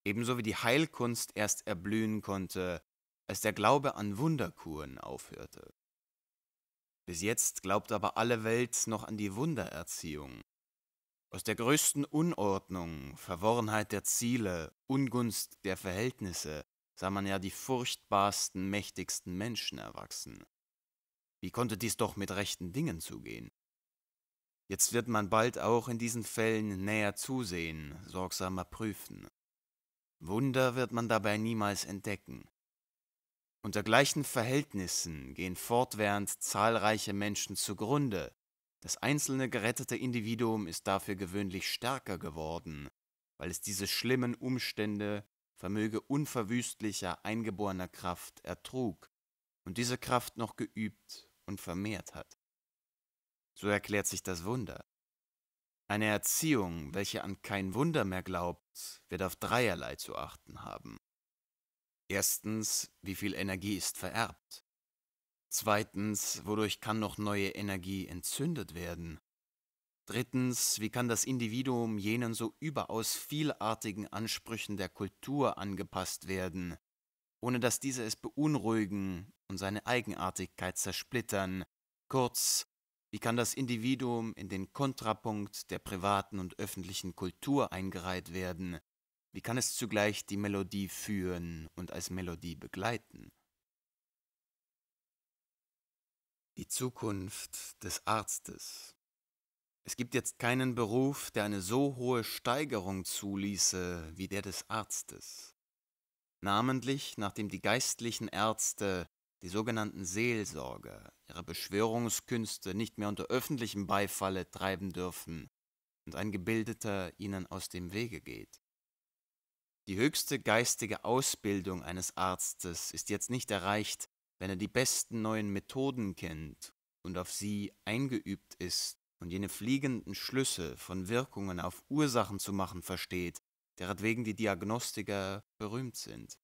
Ebenso wie die Heilkunst erst erblühen konnte, als der Glaube an Wunderkuren aufhörte. Bis jetzt glaubt aber alle Welt noch an die Wundererziehung. Aus der größten Unordnung, Verworrenheit der Ziele, Ungunst der Verhältnisse, sah man ja die furchtbarsten, mächtigsten Menschen erwachsen. Wie konnte dies doch mit rechten Dingen zugehen? Jetzt wird man bald auch in diesen Fällen näher zusehen, sorgsamer prüfen. Wunder wird man dabei niemals entdecken. Unter gleichen Verhältnissen gehen fortwährend zahlreiche Menschen zugrunde. Das einzelne gerettete Individuum ist dafür gewöhnlich stärker geworden, weil es diese schlimmen Umstände vermöge unverwüstlicher, eingeborener Kraft ertrug und diese Kraft noch geübt und vermehrt hat. So erklärt sich das Wunder. Eine Erziehung, welche an kein Wunder mehr glaubt, wird auf dreierlei zu achten haben. Erstens, wie viel Energie ist vererbt? Zweitens, wodurch kann noch neue Energie entzündet werden? Drittens, wie kann das Individuum jenen so überaus vielartigen Ansprüchen der Kultur angepasst werden, ohne dass diese es beunruhigen und seine Eigenartigkeit zersplittern? Kurz, wie kann das Individuum in den Kontrapunkt der privaten und öffentlichen Kultur eingereiht werden? Wie kann es zugleich die Melodie führen und als Melodie begleiten? Die Zukunft des Arztes es gibt jetzt keinen Beruf, der eine so hohe Steigerung zuließe wie der des Arztes. Namentlich nachdem die geistlichen Ärzte, die sogenannten Seelsorger, ihre Beschwörungskünste nicht mehr unter öffentlichem Beifalle treiben dürfen und ein Gebildeter ihnen aus dem Wege geht. Die höchste geistige Ausbildung eines Arztes ist jetzt nicht erreicht, wenn er die besten neuen Methoden kennt und auf sie eingeübt ist und jene fliegenden Schlüsse von Wirkungen auf Ursachen zu machen versteht, deretwegen die Diagnostiker berühmt sind.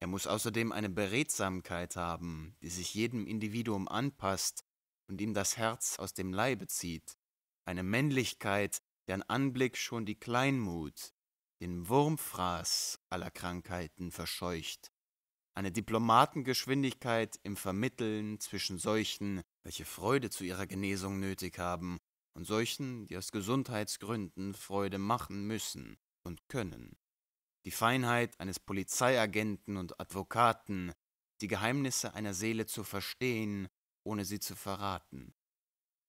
Er muss außerdem eine Beredsamkeit haben, die sich jedem Individuum anpasst und ihm das Herz aus dem Leibe zieht, eine Männlichkeit, deren Anblick schon die Kleinmut, den Wurmfraß aller Krankheiten verscheucht, eine Diplomatengeschwindigkeit im Vermitteln zwischen solchen, welche Freude zu ihrer Genesung nötig haben, und solchen, die aus Gesundheitsgründen Freude machen müssen und können. Die Feinheit eines Polizeiagenten und Advokaten, die Geheimnisse einer Seele zu verstehen, ohne sie zu verraten.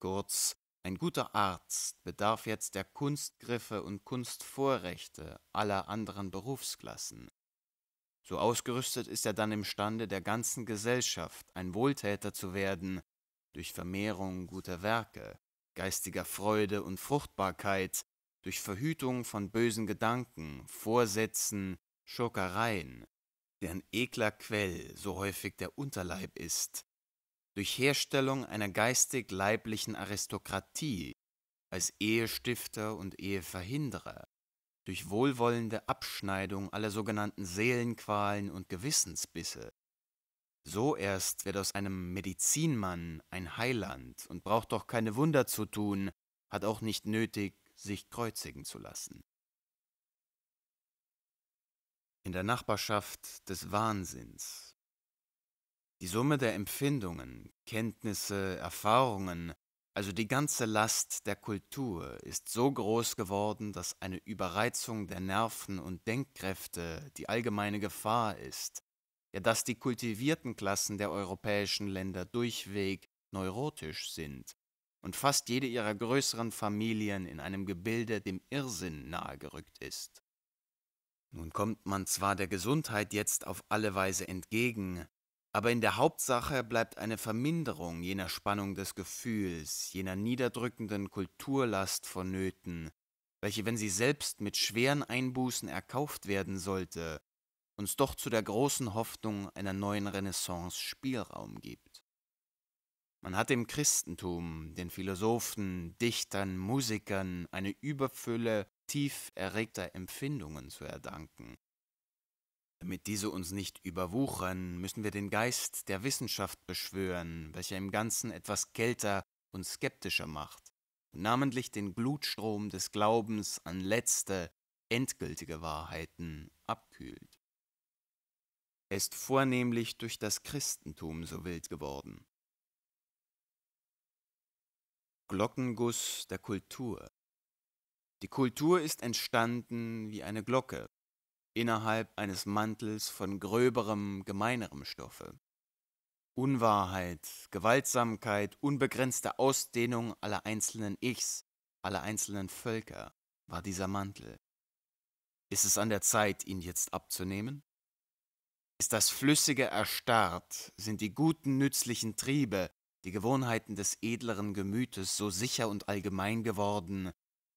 Kurz, ein guter Arzt bedarf jetzt der Kunstgriffe und Kunstvorrechte aller anderen Berufsklassen, so ausgerüstet ist er dann imstande, der ganzen Gesellschaft ein Wohltäter zu werden, durch Vermehrung guter Werke, geistiger Freude und Fruchtbarkeit, durch Verhütung von bösen Gedanken, Vorsätzen, Schurkereien, deren ekler Quell so häufig der Unterleib ist, durch Herstellung einer geistig-leiblichen Aristokratie, als Ehestifter und Eheverhinderer, durch wohlwollende Abschneidung aller sogenannten Seelenqualen und Gewissensbisse. So erst wird aus einem Medizinmann ein Heiland und braucht doch keine Wunder zu tun, hat auch nicht nötig, sich kreuzigen zu lassen. In der Nachbarschaft des Wahnsinns. Die Summe der Empfindungen, Kenntnisse, Erfahrungen also die ganze Last der Kultur ist so groß geworden, dass eine Überreizung der Nerven und Denkkräfte die allgemeine Gefahr ist, ja dass die kultivierten Klassen der europäischen Länder durchweg neurotisch sind und fast jede ihrer größeren Familien in einem Gebilde dem Irrsinn nahegerückt ist. Nun kommt man zwar der Gesundheit jetzt auf alle Weise entgegen, aber in der Hauptsache bleibt eine Verminderung jener Spannung des Gefühls, jener niederdrückenden Kulturlast vonnöten, welche, wenn sie selbst mit schweren Einbußen erkauft werden sollte, uns doch zu der großen Hoffnung einer neuen Renaissance Spielraum gibt. Man hat dem Christentum, den Philosophen, Dichtern, Musikern eine Überfülle tief erregter Empfindungen zu erdanken, damit diese uns nicht überwuchern, müssen wir den Geist der Wissenschaft beschwören, welcher im Ganzen etwas kälter und skeptischer macht, und namentlich den Glutstrom des Glaubens an letzte, endgültige Wahrheiten abkühlt. Er ist vornehmlich durch das Christentum so wild geworden. Glockenguss der Kultur Die Kultur ist entstanden wie eine Glocke, innerhalb eines Mantels von gröberem, gemeinerem Stoffe. Unwahrheit, Gewaltsamkeit, unbegrenzte Ausdehnung aller einzelnen Ichs, aller einzelnen Völker war dieser Mantel. Ist es an der Zeit, ihn jetzt abzunehmen? Ist das Flüssige erstarrt, sind die guten, nützlichen Triebe, die Gewohnheiten des edleren Gemütes so sicher und allgemein geworden,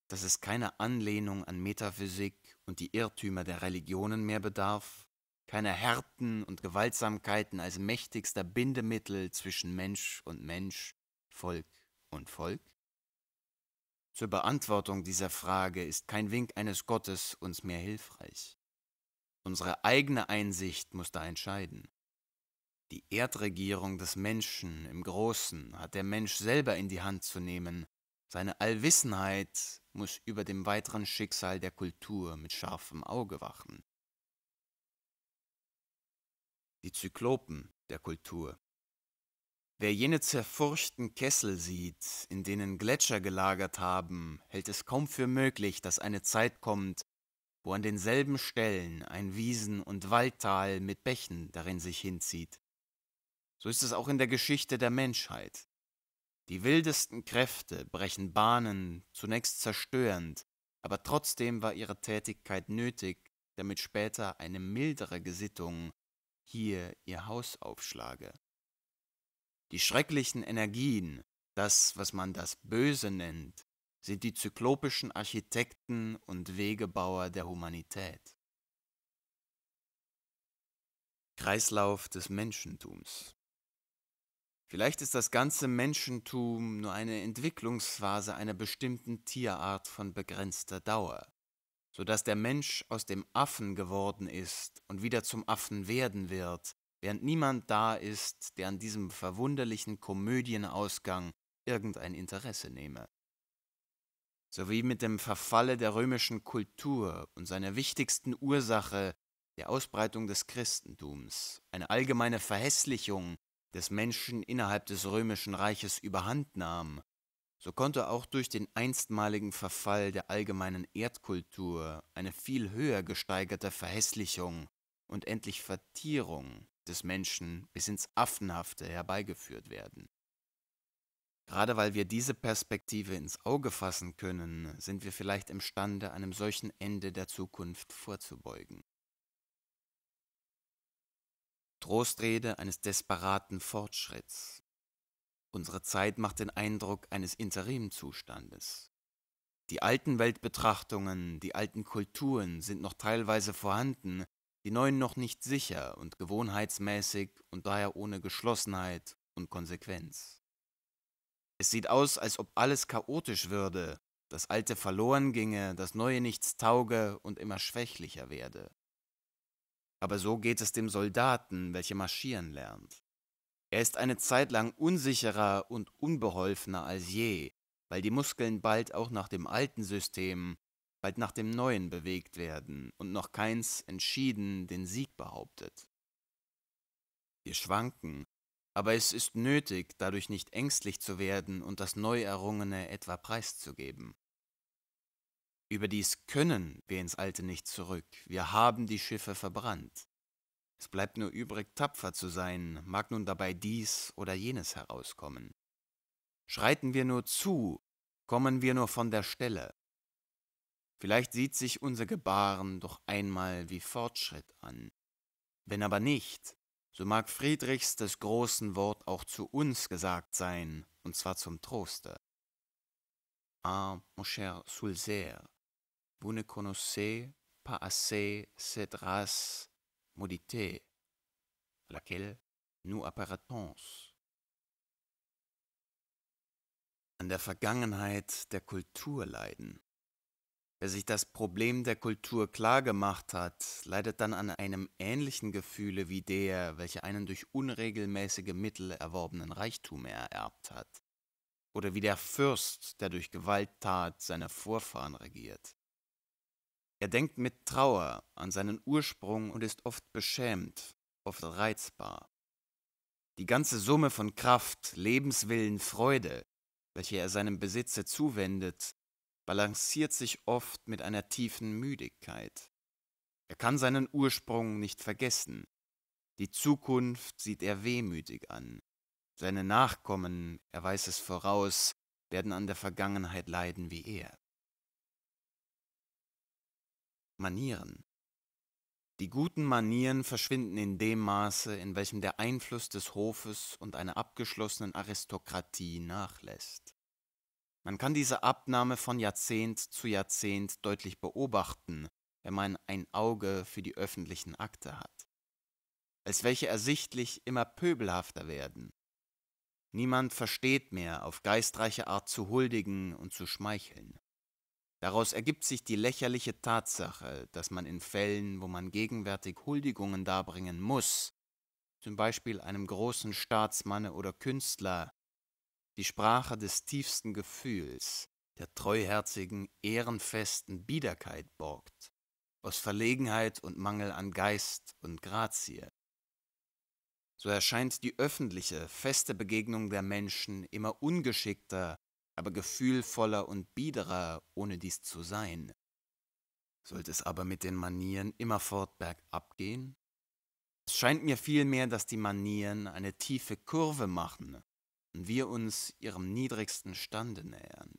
dass es keine Anlehnung an Metaphysik, und die Irrtümer der Religionen mehr bedarf, keiner Härten und Gewaltsamkeiten als mächtigster Bindemittel zwischen Mensch und Mensch, Volk und Volk? Zur Beantwortung dieser Frage ist kein Wink eines Gottes uns mehr hilfreich. Unsere eigene Einsicht muss da entscheiden. Die Erdregierung des Menschen im Großen hat der Mensch selber in die Hand zu nehmen, seine Allwissenheit muss über dem weiteren Schicksal der Kultur mit scharfem Auge wachen. Die Zyklopen der Kultur. Wer jene zerfurchten Kessel sieht, in denen Gletscher gelagert haben, hält es kaum für möglich, dass eine Zeit kommt, wo an denselben Stellen ein Wiesen- und Waldtal mit Bächen darin sich hinzieht. So ist es auch in der Geschichte der Menschheit. Die wildesten Kräfte brechen Bahnen, zunächst zerstörend, aber trotzdem war ihre Tätigkeit nötig, damit später eine mildere Gesittung hier ihr Haus aufschlage. Die schrecklichen Energien, das, was man das Böse nennt, sind die zyklopischen Architekten und Wegebauer der Humanität. Kreislauf des Menschentums Vielleicht ist das ganze Menschentum nur eine Entwicklungsphase einer bestimmten Tierart von begrenzter Dauer, so dass der Mensch aus dem Affen geworden ist und wieder zum Affen werden wird, während niemand da ist, der an diesem verwunderlichen Komödienausgang irgendein Interesse nehme. Sowie mit dem Verfalle der römischen Kultur und seiner wichtigsten Ursache, der Ausbreitung des Christentums, eine allgemeine Verhässlichung des Menschen innerhalb des römischen Reiches überhand nahm, so konnte auch durch den einstmaligen Verfall der allgemeinen Erdkultur eine viel höher gesteigerte Verhässlichung und endlich Vertierung des Menschen bis ins Affenhafte herbeigeführt werden. Gerade weil wir diese Perspektive ins Auge fassen können, sind wir vielleicht imstande, einem solchen Ende der Zukunft vorzubeugen. Trostrede eines desperaten Fortschritts. Unsere Zeit macht den Eindruck eines Interimzustandes. Die alten Weltbetrachtungen, die alten Kulturen sind noch teilweise vorhanden, die neuen noch nicht sicher und gewohnheitsmäßig und daher ohne Geschlossenheit und Konsequenz. Es sieht aus, als ob alles chaotisch würde, das Alte verloren ginge, das Neue nichts tauge und immer schwächlicher werde. Aber so geht es dem Soldaten, welcher marschieren lernt. Er ist eine Zeit lang unsicherer und unbeholfener als je, weil die Muskeln bald auch nach dem alten System, bald nach dem neuen bewegt werden und noch keins entschieden den Sieg behauptet. Wir schwanken, aber es ist nötig, dadurch nicht ängstlich zu werden und das Neuerrungene etwa preiszugeben. Überdies können wir ins Alte nicht zurück, wir haben die Schiffe verbrannt. Es bleibt nur übrig, tapfer zu sein, mag nun dabei dies oder jenes herauskommen. Schreiten wir nur zu, kommen wir nur von der Stelle. Vielleicht sieht sich unser Gebaren doch einmal wie Fortschritt an. Wenn aber nicht, so mag Friedrichs des großen Wort auch zu uns gesagt sein, und zwar zum Troste. Ah, mon cher Sulzer, vous ne connaissez pas assez cette race modité à laquelle nous appartenons. An der Vergangenheit der Kultur leiden. Wer sich das Problem der Kultur klar gemacht hat, leidet dann an einem ähnlichen Gefühle wie der, welcher einen durch unregelmäßige Mittel erworbenen Reichtum ererbt hat. Oder wie der Fürst, der durch Gewalttat seine Vorfahren regiert. Er denkt mit Trauer an seinen Ursprung und ist oft beschämt, oft reizbar. Die ganze Summe von Kraft, Lebenswillen, Freude, welche er seinem Besitze zuwendet, balanciert sich oft mit einer tiefen Müdigkeit. Er kann seinen Ursprung nicht vergessen. Die Zukunft sieht er wehmütig an. Seine Nachkommen, er weiß es voraus, werden an der Vergangenheit leiden wie er. Manieren. Die guten Manieren verschwinden in dem Maße, in welchem der Einfluss des Hofes und einer abgeschlossenen Aristokratie nachlässt. Man kann diese Abnahme von Jahrzehnt zu Jahrzehnt deutlich beobachten, wenn man ein Auge für die öffentlichen Akte hat, als welche ersichtlich immer pöbelhafter werden. Niemand versteht mehr, auf geistreiche Art zu huldigen und zu schmeicheln. Daraus ergibt sich die lächerliche Tatsache, dass man in Fällen, wo man gegenwärtig Huldigungen darbringen muss, zum Beispiel einem großen Staatsmanne oder Künstler, die Sprache des tiefsten Gefühls, der treuherzigen, ehrenfesten Biederkeit borgt, aus Verlegenheit und Mangel an Geist und Grazie. So erscheint die öffentliche, feste Begegnung der Menschen immer ungeschickter aber gefühlvoller und biederer, ohne dies zu sein. Sollte es aber mit den Manieren immerfort bergab gehen? Es scheint mir vielmehr, dass die Manieren eine tiefe Kurve machen und wir uns ihrem niedrigsten Stande nähern.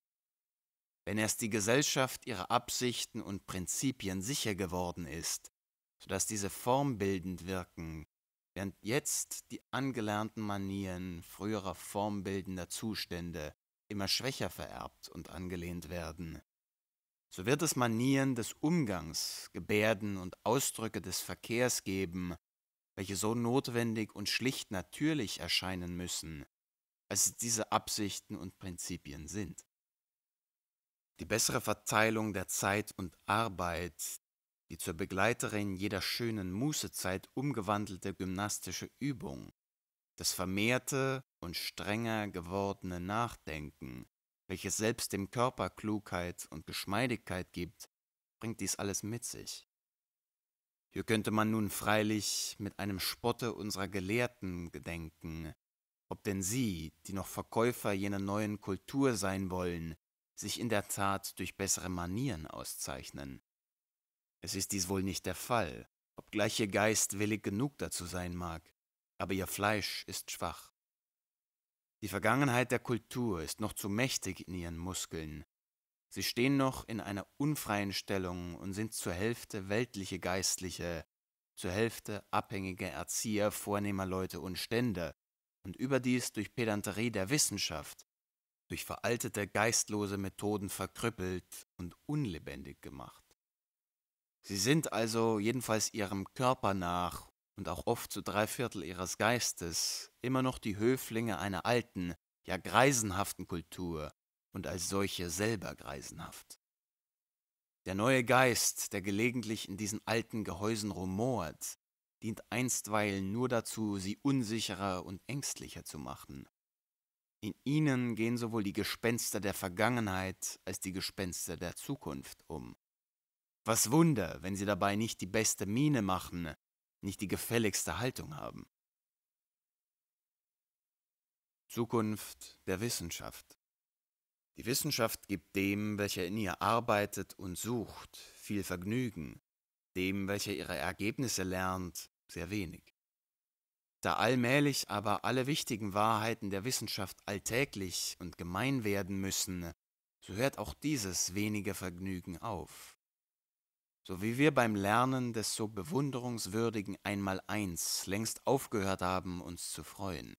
Wenn erst die Gesellschaft ihrer Absichten und Prinzipien sicher geworden ist, sodass diese formbildend wirken, während jetzt die angelernten Manieren früherer formbildender Zustände immer schwächer vererbt und angelehnt werden. So wird es Manieren des Umgangs, Gebärden und Ausdrücke des Verkehrs geben, welche so notwendig und schlicht natürlich erscheinen müssen, als es diese Absichten und Prinzipien sind. Die bessere Verteilung der Zeit und Arbeit, die zur Begleiterin jeder schönen Mußezeit umgewandelte gymnastische Übung, das vermehrte und strenger gewordene Nachdenken, welches selbst dem Körper Klugheit und Geschmeidigkeit gibt, bringt dies alles mit sich. Hier könnte man nun freilich mit einem Spotte unserer Gelehrten gedenken, ob denn sie, die noch Verkäufer jener neuen Kultur sein wollen, sich in der Tat durch bessere Manieren auszeichnen. Es ist dies wohl nicht der Fall, obgleich ihr Geist willig genug dazu sein mag, aber ihr Fleisch ist schwach. Die Vergangenheit der Kultur ist noch zu mächtig in ihren Muskeln. Sie stehen noch in einer unfreien Stellung und sind zur Hälfte weltliche Geistliche, zur Hälfte abhängige Erzieher vornehmer Leute und Stände, und überdies durch Pedanterie der Wissenschaft, durch veraltete geistlose Methoden verkrüppelt und unlebendig gemacht. Sie sind also jedenfalls ihrem Körper nach und auch oft zu drei Viertel ihres Geistes immer noch die Höflinge einer alten, ja greisenhaften Kultur und als solche selber greisenhaft. Der neue Geist, der gelegentlich in diesen alten Gehäusen rumort, dient einstweilen nur dazu, sie unsicherer und ängstlicher zu machen. In ihnen gehen sowohl die Gespenster der Vergangenheit als die Gespenster der Zukunft um. Was Wunder, wenn sie dabei nicht die beste Miene machen, nicht die gefälligste Haltung haben. Zukunft der Wissenschaft. Die Wissenschaft gibt dem, welcher in ihr arbeitet und sucht, viel Vergnügen, dem, welcher ihre Ergebnisse lernt, sehr wenig. Da allmählich aber alle wichtigen Wahrheiten der Wissenschaft alltäglich und gemein werden müssen, so hört auch dieses wenige Vergnügen auf. So wie wir beim Lernen des so bewunderungswürdigen Einmaleins längst aufgehört haben, uns zu freuen.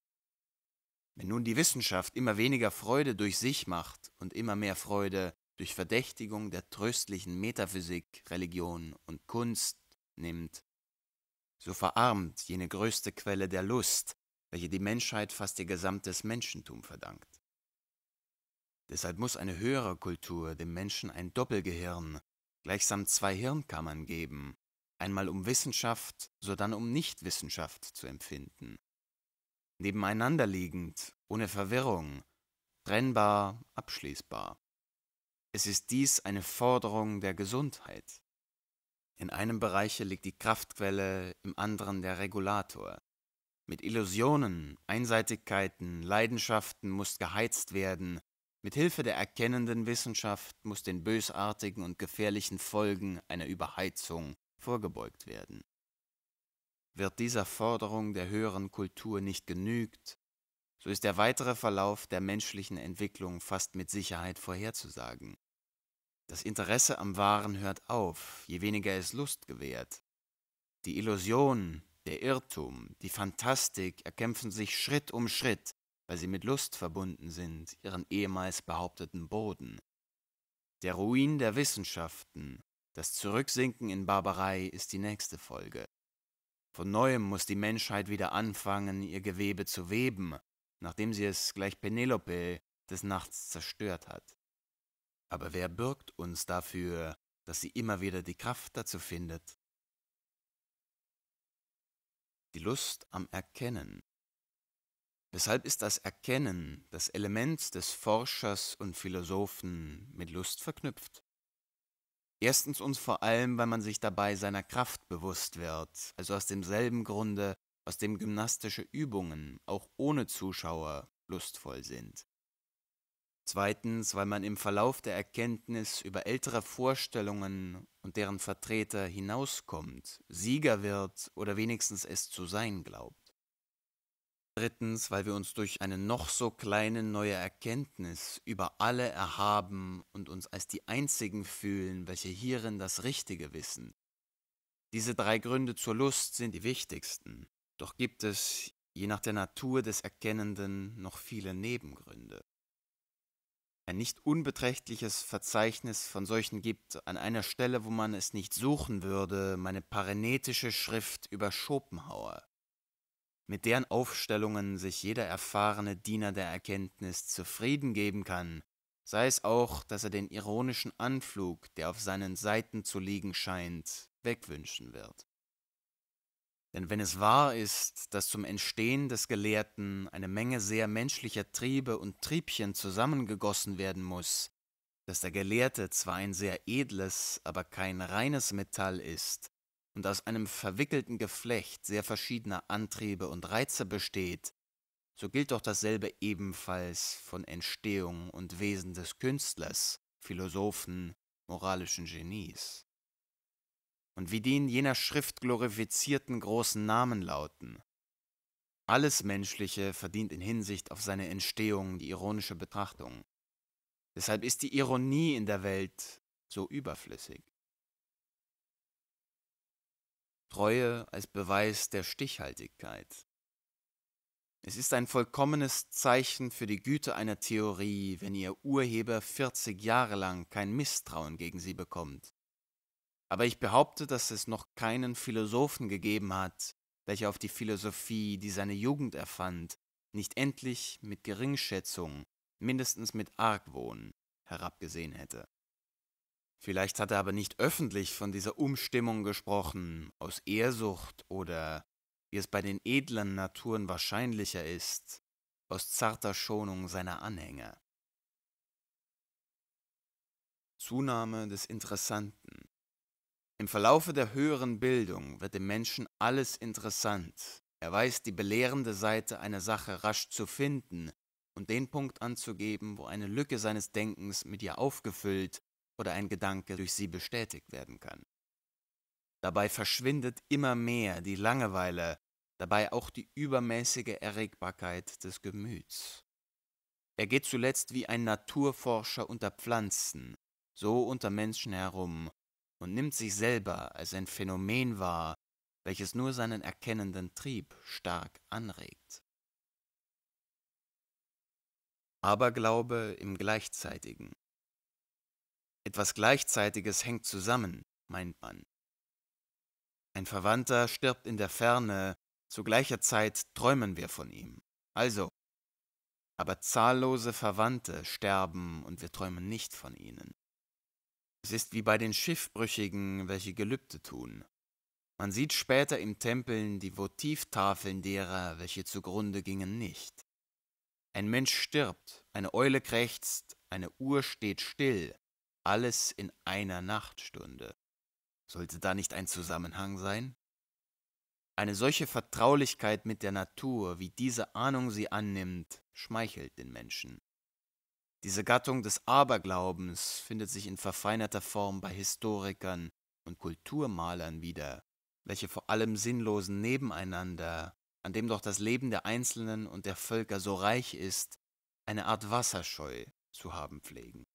Wenn nun die Wissenschaft immer weniger Freude durch sich macht und immer mehr Freude durch Verdächtigung der tröstlichen Metaphysik, Religion und Kunst nimmt, so verarmt jene größte Quelle der Lust, welche die Menschheit fast ihr gesamtes Menschentum verdankt. Deshalb muss eine höhere Kultur dem Menschen ein Doppelgehirn gleichsam zwei Hirnkammern geben, einmal um Wissenschaft, sodann um Nichtwissenschaft zu empfinden. Nebeneinander liegend, ohne Verwirrung, trennbar, abschließbar. Es ist dies eine Forderung der Gesundheit. In einem Bereich liegt die Kraftquelle, im anderen der Regulator. Mit Illusionen, Einseitigkeiten, Leidenschaften muss geheizt werden, Mithilfe der erkennenden Wissenschaft muss den bösartigen und gefährlichen Folgen einer Überheizung vorgebeugt werden. Wird dieser Forderung der höheren Kultur nicht genügt, so ist der weitere Verlauf der menschlichen Entwicklung fast mit Sicherheit vorherzusagen. Das Interesse am Wahren hört auf, je weniger es Lust gewährt. Die Illusion, der Irrtum, die Fantastik erkämpfen sich Schritt um Schritt weil sie mit Lust verbunden sind, ihren ehemals behaupteten Boden. Der Ruin der Wissenschaften, das Zurücksinken in Barbarei ist die nächste Folge. Von neuem muss die Menschheit wieder anfangen, ihr Gewebe zu weben, nachdem sie es gleich Penelope des Nachts zerstört hat. Aber wer bürgt uns dafür, dass sie immer wieder die Kraft dazu findet? Die Lust am Erkennen. Weshalb ist das Erkennen, das Element des Forschers und Philosophen mit Lust verknüpft. Erstens uns vor allem, weil man sich dabei seiner Kraft bewusst wird, also aus demselben Grunde, aus dem gymnastische Übungen auch ohne Zuschauer lustvoll sind. Zweitens, weil man im Verlauf der Erkenntnis über ältere Vorstellungen und deren Vertreter hinauskommt, Sieger wird oder wenigstens es zu sein glaubt. Drittens, weil wir uns durch eine noch so kleine neue Erkenntnis über alle erhaben und uns als die Einzigen fühlen, welche hierin das Richtige wissen. Diese drei Gründe zur Lust sind die wichtigsten, doch gibt es, je nach der Natur des Erkennenden, noch viele Nebengründe. Ein nicht unbeträchtliches Verzeichnis von solchen gibt, an einer Stelle, wo man es nicht suchen würde, meine parenetische Schrift über Schopenhauer mit deren Aufstellungen sich jeder erfahrene Diener der Erkenntnis zufrieden geben kann, sei es auch, dass er den ironischen Anflug, der auf seinen Seiten zu liegen scheint, wegwünschen wird. Denn wenn es wahr ist, dass zum Entstehen des Gelehrten eine Menge sehr menschlicher Triebe und Triebchen zusammengegossen werden muss, dass der Gelehrte zwar ein sehr edles, aber kein reines Metall ist, und aus einem verwickelten Geflecht sehr verschiedener Antriebe und Reize besteht, so gilt doch dasselbe ebenfalls von Entstehung und Wesen des Künstlers, Philosophen, moralischen Genies. Und wie die in jener Schrift glorifizierten großen Namen lauten, alles Menschliche verdient in Hinsicht auf seine Entstehung die ironische Betrachtung. Deshalb ist die Ironie in der Welt so überflüssig. Treue als Beweis der Stichhaltigkeit. Es ist ein vollkommenes Zeichen für die Güte einer Theorie, wenn ihr Urheber 40 Jahre lang kein Misstrauen gegen sie bekommt. Aber ich behaupte, dass es noch keinen Philosophen gegeben hat, welcher auf die Philosophie, die seine Jugend erfand, nicht endlich mit Geringschätzung, mindestens mit Argwohn herabgesehen hätte. Vielleicht hat er aber nicht öffentlich von dieser Umstimmung gesprochen, aus Ehrsucht oder, wie es bei den edlen Naturen wahrscheinlicher ist, aus zarter Schonung seiner Anhänger. Zunahme des Interessanten. Im Verlaufe der höheren Bildung wird dem Menschen alles interessant. Er weiß die belehrende Seite einer Sache rasch zu finden und den Punkt anzugeben, wo eine Lücke seines Denkens mit ihr aufgefüllt oder ein Gedanke durch sie bestätigt werden kann. Dabei verschwindet immer mehr die Langeweile, dabei auch die übermäßige Erregbarkeit des Gemüts. Er geht zuletzt wie ein Naturforscher unter Pflanzen, so unter Menschen herum und nimmt sich selber als ein Phänomen wahr, welches nur seinen erkennenden Trieb stark anregt. Aberglaube im Gleichzeitigen. Etwas Gleichzeitiges hängt zusammen, meint man. Ein Verwandter stirbt in der Ferne, zu gleicher Zeit träumen wir von ihm. Also, aber zahllose Verwandte sterben und wir träumen nicht von ihnen. Es ist wie bei den Schiffbrüchigen, welche Gelübde tun. Man sieht später im Tempeln die Votivtafeln derer, welche zugrunde gingen, nicht. Ein Mensch stirbt, eine Eule krächzt, eine Uhr steht still, alles in einer Nachtstunde. Sollte da nicht ein Zusammenhang sein? Eine solche Vertraulichkeit mit der Natur, wie diese Ahnung sie annimmt, schmeichelt den Menschen. Diese Gattung des Aberglaubens findet sich in verfeinerter Form bei Historikern und Kulturmalern wieder, welche vor allem sinnlosen Nebeneinander, an dem doch das Leben der Einzelnen und der Völker so reich ist, eine Art Wasserscheu zu haben pflegen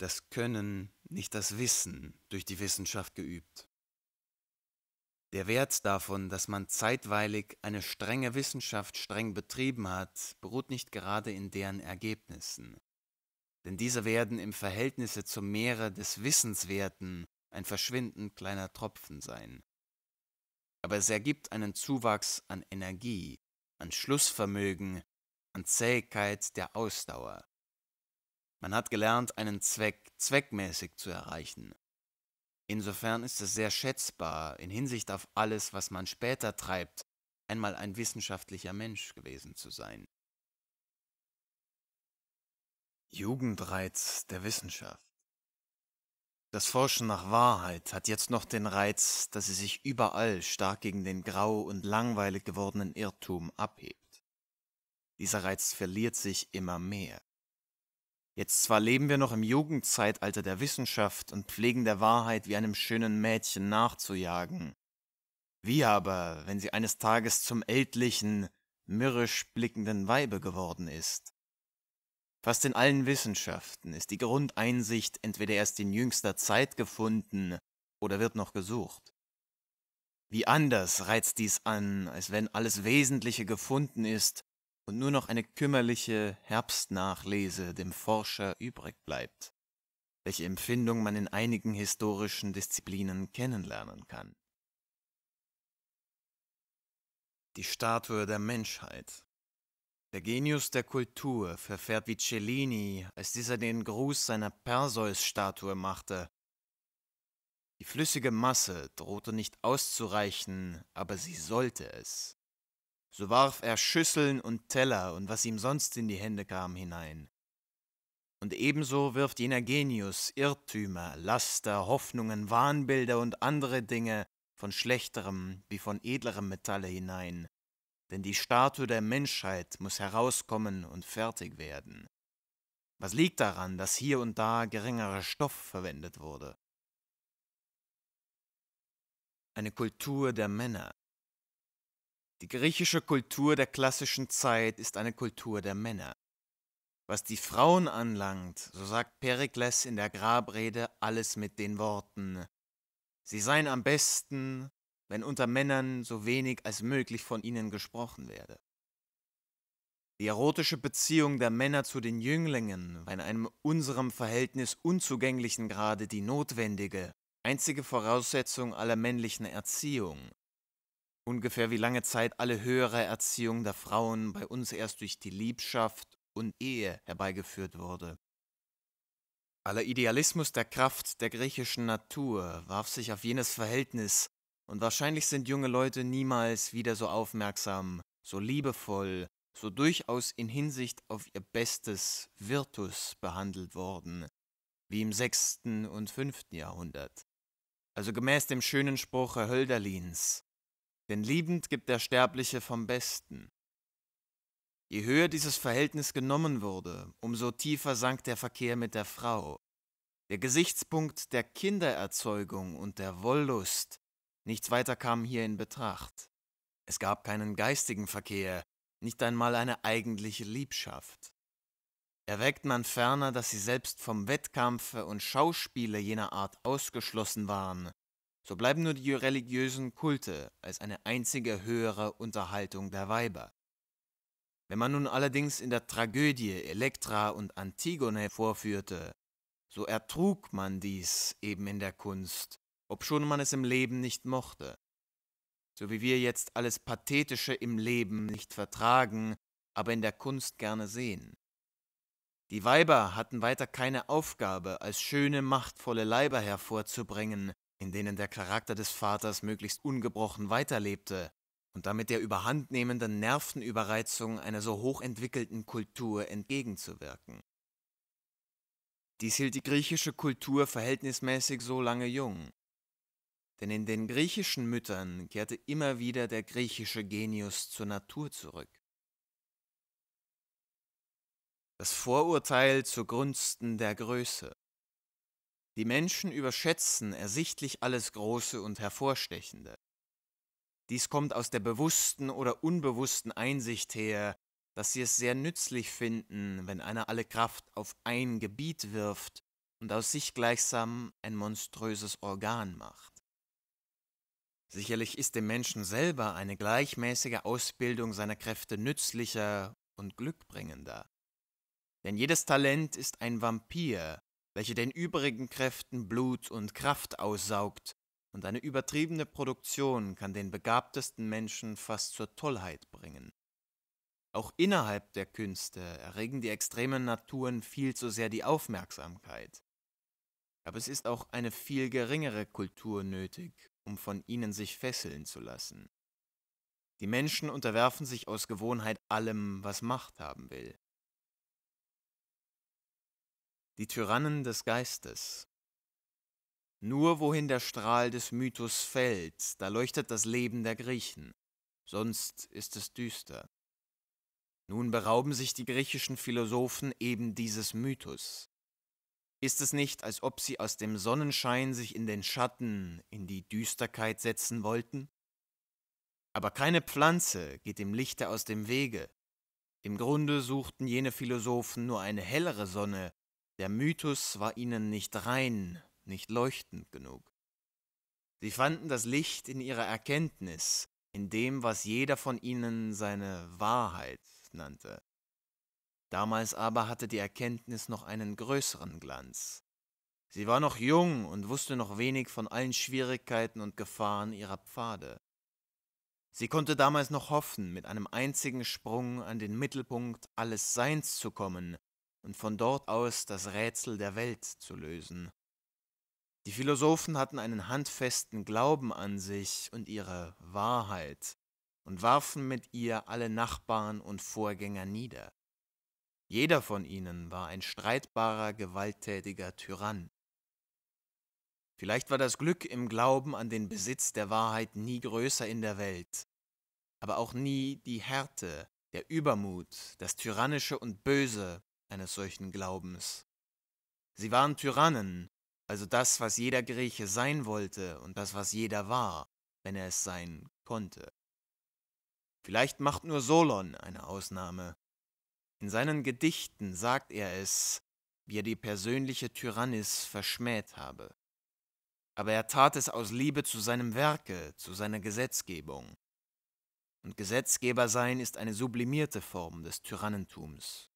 das Können, nicht das Wissen durch die Wissenschaft geübt. Der Wert davon, dass man zeitweilig eine strenge Wissenschaft streng betrieben hat, beruht nicht gerade in deren Ergebnissen. Denn diese werden im Verhältnisse zum Meere des Wissenswerten ein verschwindend kleiner Tropfen sein. Aber es ergibt einen Zuwachs an Energie, an Schlussvermögen, an Zähigkeit der Ausdauer. Man hat gelernt, einen Zweck zweckmäßig zu erreichen. Insofern ist es sehr schätzbar in Hinsicht auf alles, was man später treibt, einmal ein wissenschaftlicher Mensch gewesen zu sein. Jugendreiz der Wissenschaft. Das Forschen nach Wahrheit hat jetzt noch den Reiz, dass sie sich überall stark gegen den grau und langweilig gewordenen Irrtum abhebt. Dieser Reiz verliert sich immer mehr. Jetzt zwar leben wir noch im Jugendzeitalter der Wissenschaft und pflegen der Wahrheit wie einem schönen Mädchen nachzujagen. Wie aber, wenn sie eines Tages zum ältlichen, mürrisch blickenden Weibe geworden ist? Fast in allen Wissenschaften ist die Grundeinsicht entweder erst in jüngster Zeit gefunden oder wird noch gesucht. Wie anders reizt dies an, als wenn alles Wesentliche gefunden ist und nur noch eine kümmerliche Herbstnachlese dem Forscher übrig bleibt, welche Empfindung man in einigen historischen Disziplinen kennenlernen kann. Die Statue der Menschheit. Der Genius der Kultur verfährt wie Cellini, als dieser den Gruß seiner Perseus-Statue machte. Die flüssige Masse drohte nicht auszureichen, aber sie sollte es. So warf er Schüsseln und Teller und was ihm sonst in die Hände kam hinein. Und ebenso wirft jener Genius Irrtümer, Laster, Hoffnungen, Wahnbilder und andere Dinge von schlechterem wie von edlerem Metalle hinein, denn die Statue der Menschheit muss herauskommen und fertig werden. Was liegt daran, dass hier und da geringerer Stoff verwendet wurde? Eine Kultur der Männer, die griechische Kultur der klassischen Zeit ist eine Kultur der Männer. Was die Frauen anlangt, so sagt Perikles in der Grabrede alles mit den Worten Sie seien am besten, wenn unter Männern so wenig als möglich von ihnen gesprochen werde. Die erotische Beziehung der Männer zu den Jünglingen war in einem unserem Verhältnis unzugänglichen Grade die notwendige, einzige Voraussetzung aller männlichen Erziehung ungefähr wie lange Zeit alle höhere Erziehung der Frauen bei uns erst durch die Liebschaft und Ehe herbeigeführt wurde. Aller Idealismus der Kraft der griechischen Natur warf sich auf jenes Verhältnis, und wahrscheinlich sind junge Leute niemals wieder so aufmerksam, so liebevoll, so durchaus in Hinsicht auf ihr bestes Virtus behandelt worden, wie im sechsten und fünften Jahrhundert. Also gemäß dem schönen Spruch Hölderlins denn liebend gibt der Sterbliche vom Besten. Je höher dieses Verhältnis genommen wurde, umso tiefer sank der Verkehr mit der Frau. Der Gesichtspunkt der Kindererzeugung und der Wollust, nichts weiter kam hier in Betracht. Es gab keinen geistigen Verkehr, nicht einmal eine eigentliche Liebschaft. Erweckt man ferner, dass sie selbst vom Wettkampfe und Schauspiele jener Art ausgeschlossen waren, so bleiben nur die religiösen Kulte als eine einzige höhere Unterhaltung der Weiber. Wenn man nun allerdings in der Tragödie Elektra und Antigone vorführte, so ertrug man dies eben in der Kunst, obschon man es im Leben nicht mochte. So wie wir jetzt alles Pathetische im Leben nicht vertragen, aber in der Kunst gerne sehen. Die Weiber hatten weiter keine Aufgabe, als schöne, machtvolle Leiber hervorzubringen, in denen der Charakter des Vaters möglichst ungebrochen weiterlebte und damit der überhandnehmenden Nervenüberreizung einer so hochentwickelten Kultur entgegenzuwirken. Dies hielt die griechische Kultur verhältnismäßig so lange jung. Denn in den griechischen Müttern kehrte immer wieder der griechische Genius zur Natur zurück. Das Vorurteil zugunsten der Größe. Die Menschen überschätzen ersichtlich alles Große und Hervorstechende. Dies kommt aus der bewussten oder unbewussten Einsicht her, dass sie es sehr nützlich finden, wenn einer alle Kraft auf ein Gebiet wirft und aus sich gleichsam ein monströses Organ macht. Sicherlich ist dem Menschen selber eine gleichmäßige Ausbildung seiner Kräfte nützlicher und glückbringender. Denn jedes Talent ist ein Vampir, welche den übrigen Kräften Blut und Kraft aussaugt, und eine übertriebene Produktion kann den begabtesten Menschen fast zur Tollheit bringen. Auch innerhalb der Künste erregen die extremen Naturen viel zu sehr die Aufmerksamkeit. Aber es ist auch eine viel geringere Kultur nötig, um von ihnen sich fesseln zu lassen. Die Menschen unterwerfen sich aus Gewohnheit allem, was Macht haben will die Tyrannen des Geistes. Nur wohin der Strahl des Mythos fällt, da leuchtet das Leben der Griechen, sonst ist es düster. Nun berauben sich die griechischen Philosophen eben dieses Mythos. Ist es nicht, als ob sie aus dem Sonnenschein sich in den Schatten, in die Düsterkeit setzen wollten? Aber keine Pflanze geht dem Lichte aus dem Wege. Im Grunde suchten jene Philosophen nur eine hellere Sonne, der Mythos war ihnen nicht rein, nicht leuchtend genug. Sie fanden das Licht in ihrer Erkenntnis, in dem, was jeder von ihnen seine Wahrheit nannte. Damals aber hatte die Erkenntnis noch einen größeren Glanz. Sie war noch jung und wusste noch wenig von allen Schwierigkeiten und Gefahren ihrer Pfade. Sie konnte damals noch hoffen, mit einem einzigen Sprung an den Mittelpunkt alles Seins zu kommen und von dort aus das Rätsel der Welt zu lösen. Die Philosophen hatten einen handfesten Glauben an sich und ihre Wahrheit und warfen mit ihr alle Nachbarn und Vorgänger nieder. Jeder von ihnen war ein streitbarer, gewalttätiger Tyrann. Vielleicht war das Glück im Glauben an den Besitz der Wahrheit nie größer in der Welt, aber auch nie die Härte, der Übermut, das Tyrannische und Böse eines solchen Glaubens. Sie waren Tyrannen, also das, was jeder Grieche sein wollte und das, was jeder war, wenn er es sein konnte. Vielleicht macht nur Solon eine Ausnahme. In seinen Gedichten sagt er es, wie er die persönliche Tyrannis verschmäht habe. Aber er tat es aus Liebe zu seinem Werke, zu seiner Gesetzgebung. Und Gesetzgeber sein ist eine sublimierte Form des Tyrannentums.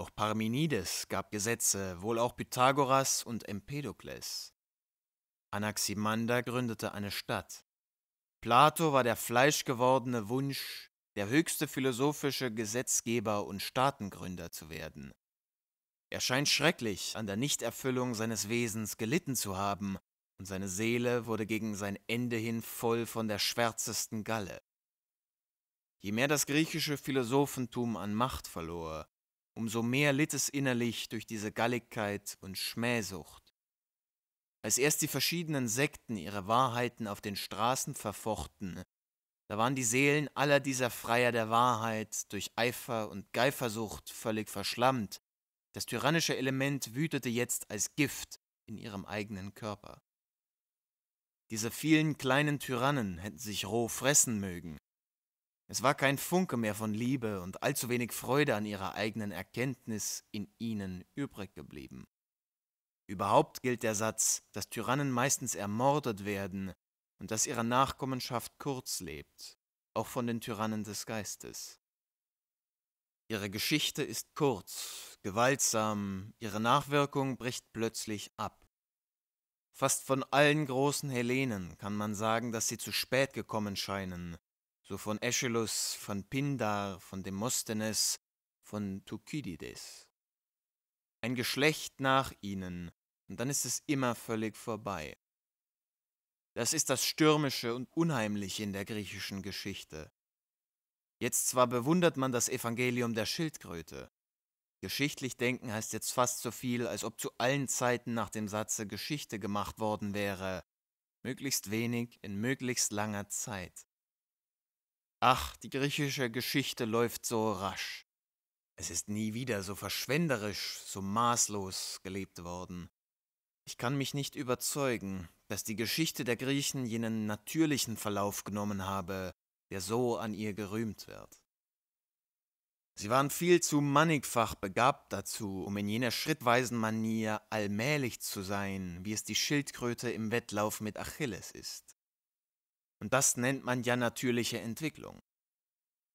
Auch Parmenides gab Gesetze, wohl auch Pythagoras und Empedokles. Anaximander gründete eine Stadt. Plato war der fleischgewordene Wunsch, der höchste philosophische Gesetzgeber und Staatengründer zu werden. Er scheint schrecklich an der Nichterfüllung seines Wesens gelitten zu haben, und seine Seele wurde gegen sein Ende hin voll von der schwärzesten Galle. Je mehr das griechische Philosophentum an Macht verlor, umso mehr litt es innerlich durch diese Galligkeit und Schmähsucht. Als erst die verschiedenen Sekten ihre Wahrheiten auf den Straßen verfochten, da waren die Seelen aller dieser Freier der Wahrheit durch Eifer und Geifersucht völlig verschlammt, das tyrannische Element wütete jetzt als Gift in ihrem eigenen Körper. Diese vielen kleinen Tyrannen hätten sich roh fressen mögen, es war kein Funke mehr von Liebe und allzu wenig Freude an ihrer eigenen Erkenntnis in ihnen übrig geblieben. Überhaupt gilt der Satz, dass Tyrannen meistens ermordet werden und dass ihre Nachkommenschaft kurz lebt, auch von den Tyrannen des Geistes. Ihre Geschichte ist kurz, gewaltsam, ihre Nachwirkung bricht plötzlich ab. Fast von allen großen Hellenen kann man sagen, dass sie zu spät gekommen scheinen so von Aeschylus, von Pindar, von Demosthenes, von Thukydides. Ein Geschlecht nach ihnen, und dann ist es immer völlig vorbei. Das ist das Stürmische und Unheimliche in der griechischen Geschichte. Jetzt zwar bewundert man das Evangelium der Schildkröte. Geschichtlich denken heißt jetzt fast so viel, als ob zu allen Zeiten nach dem Satze Geschichte gemacht worden wäre. Möglichst wenig in möglichst langer Zeit. Ach, die griechische Geschichte läuft so rasch. Es ist nie wieder so verschwenderisch, so maßlos gelebt worden. Ich kann mich nicht überzeugen, dass die Geschichte der Griechen jenen natürlichen Verlauf genommen habe, der so an ihr gerühmt wird. Sie waren viel zu mannigfach begabt dazu, um in jener schrittweisen Manier allmählich zu sein, wie es die Schildkröte im Wettlauf mit Achilles ist. Und das nennt man ja natürliche Entwicklung.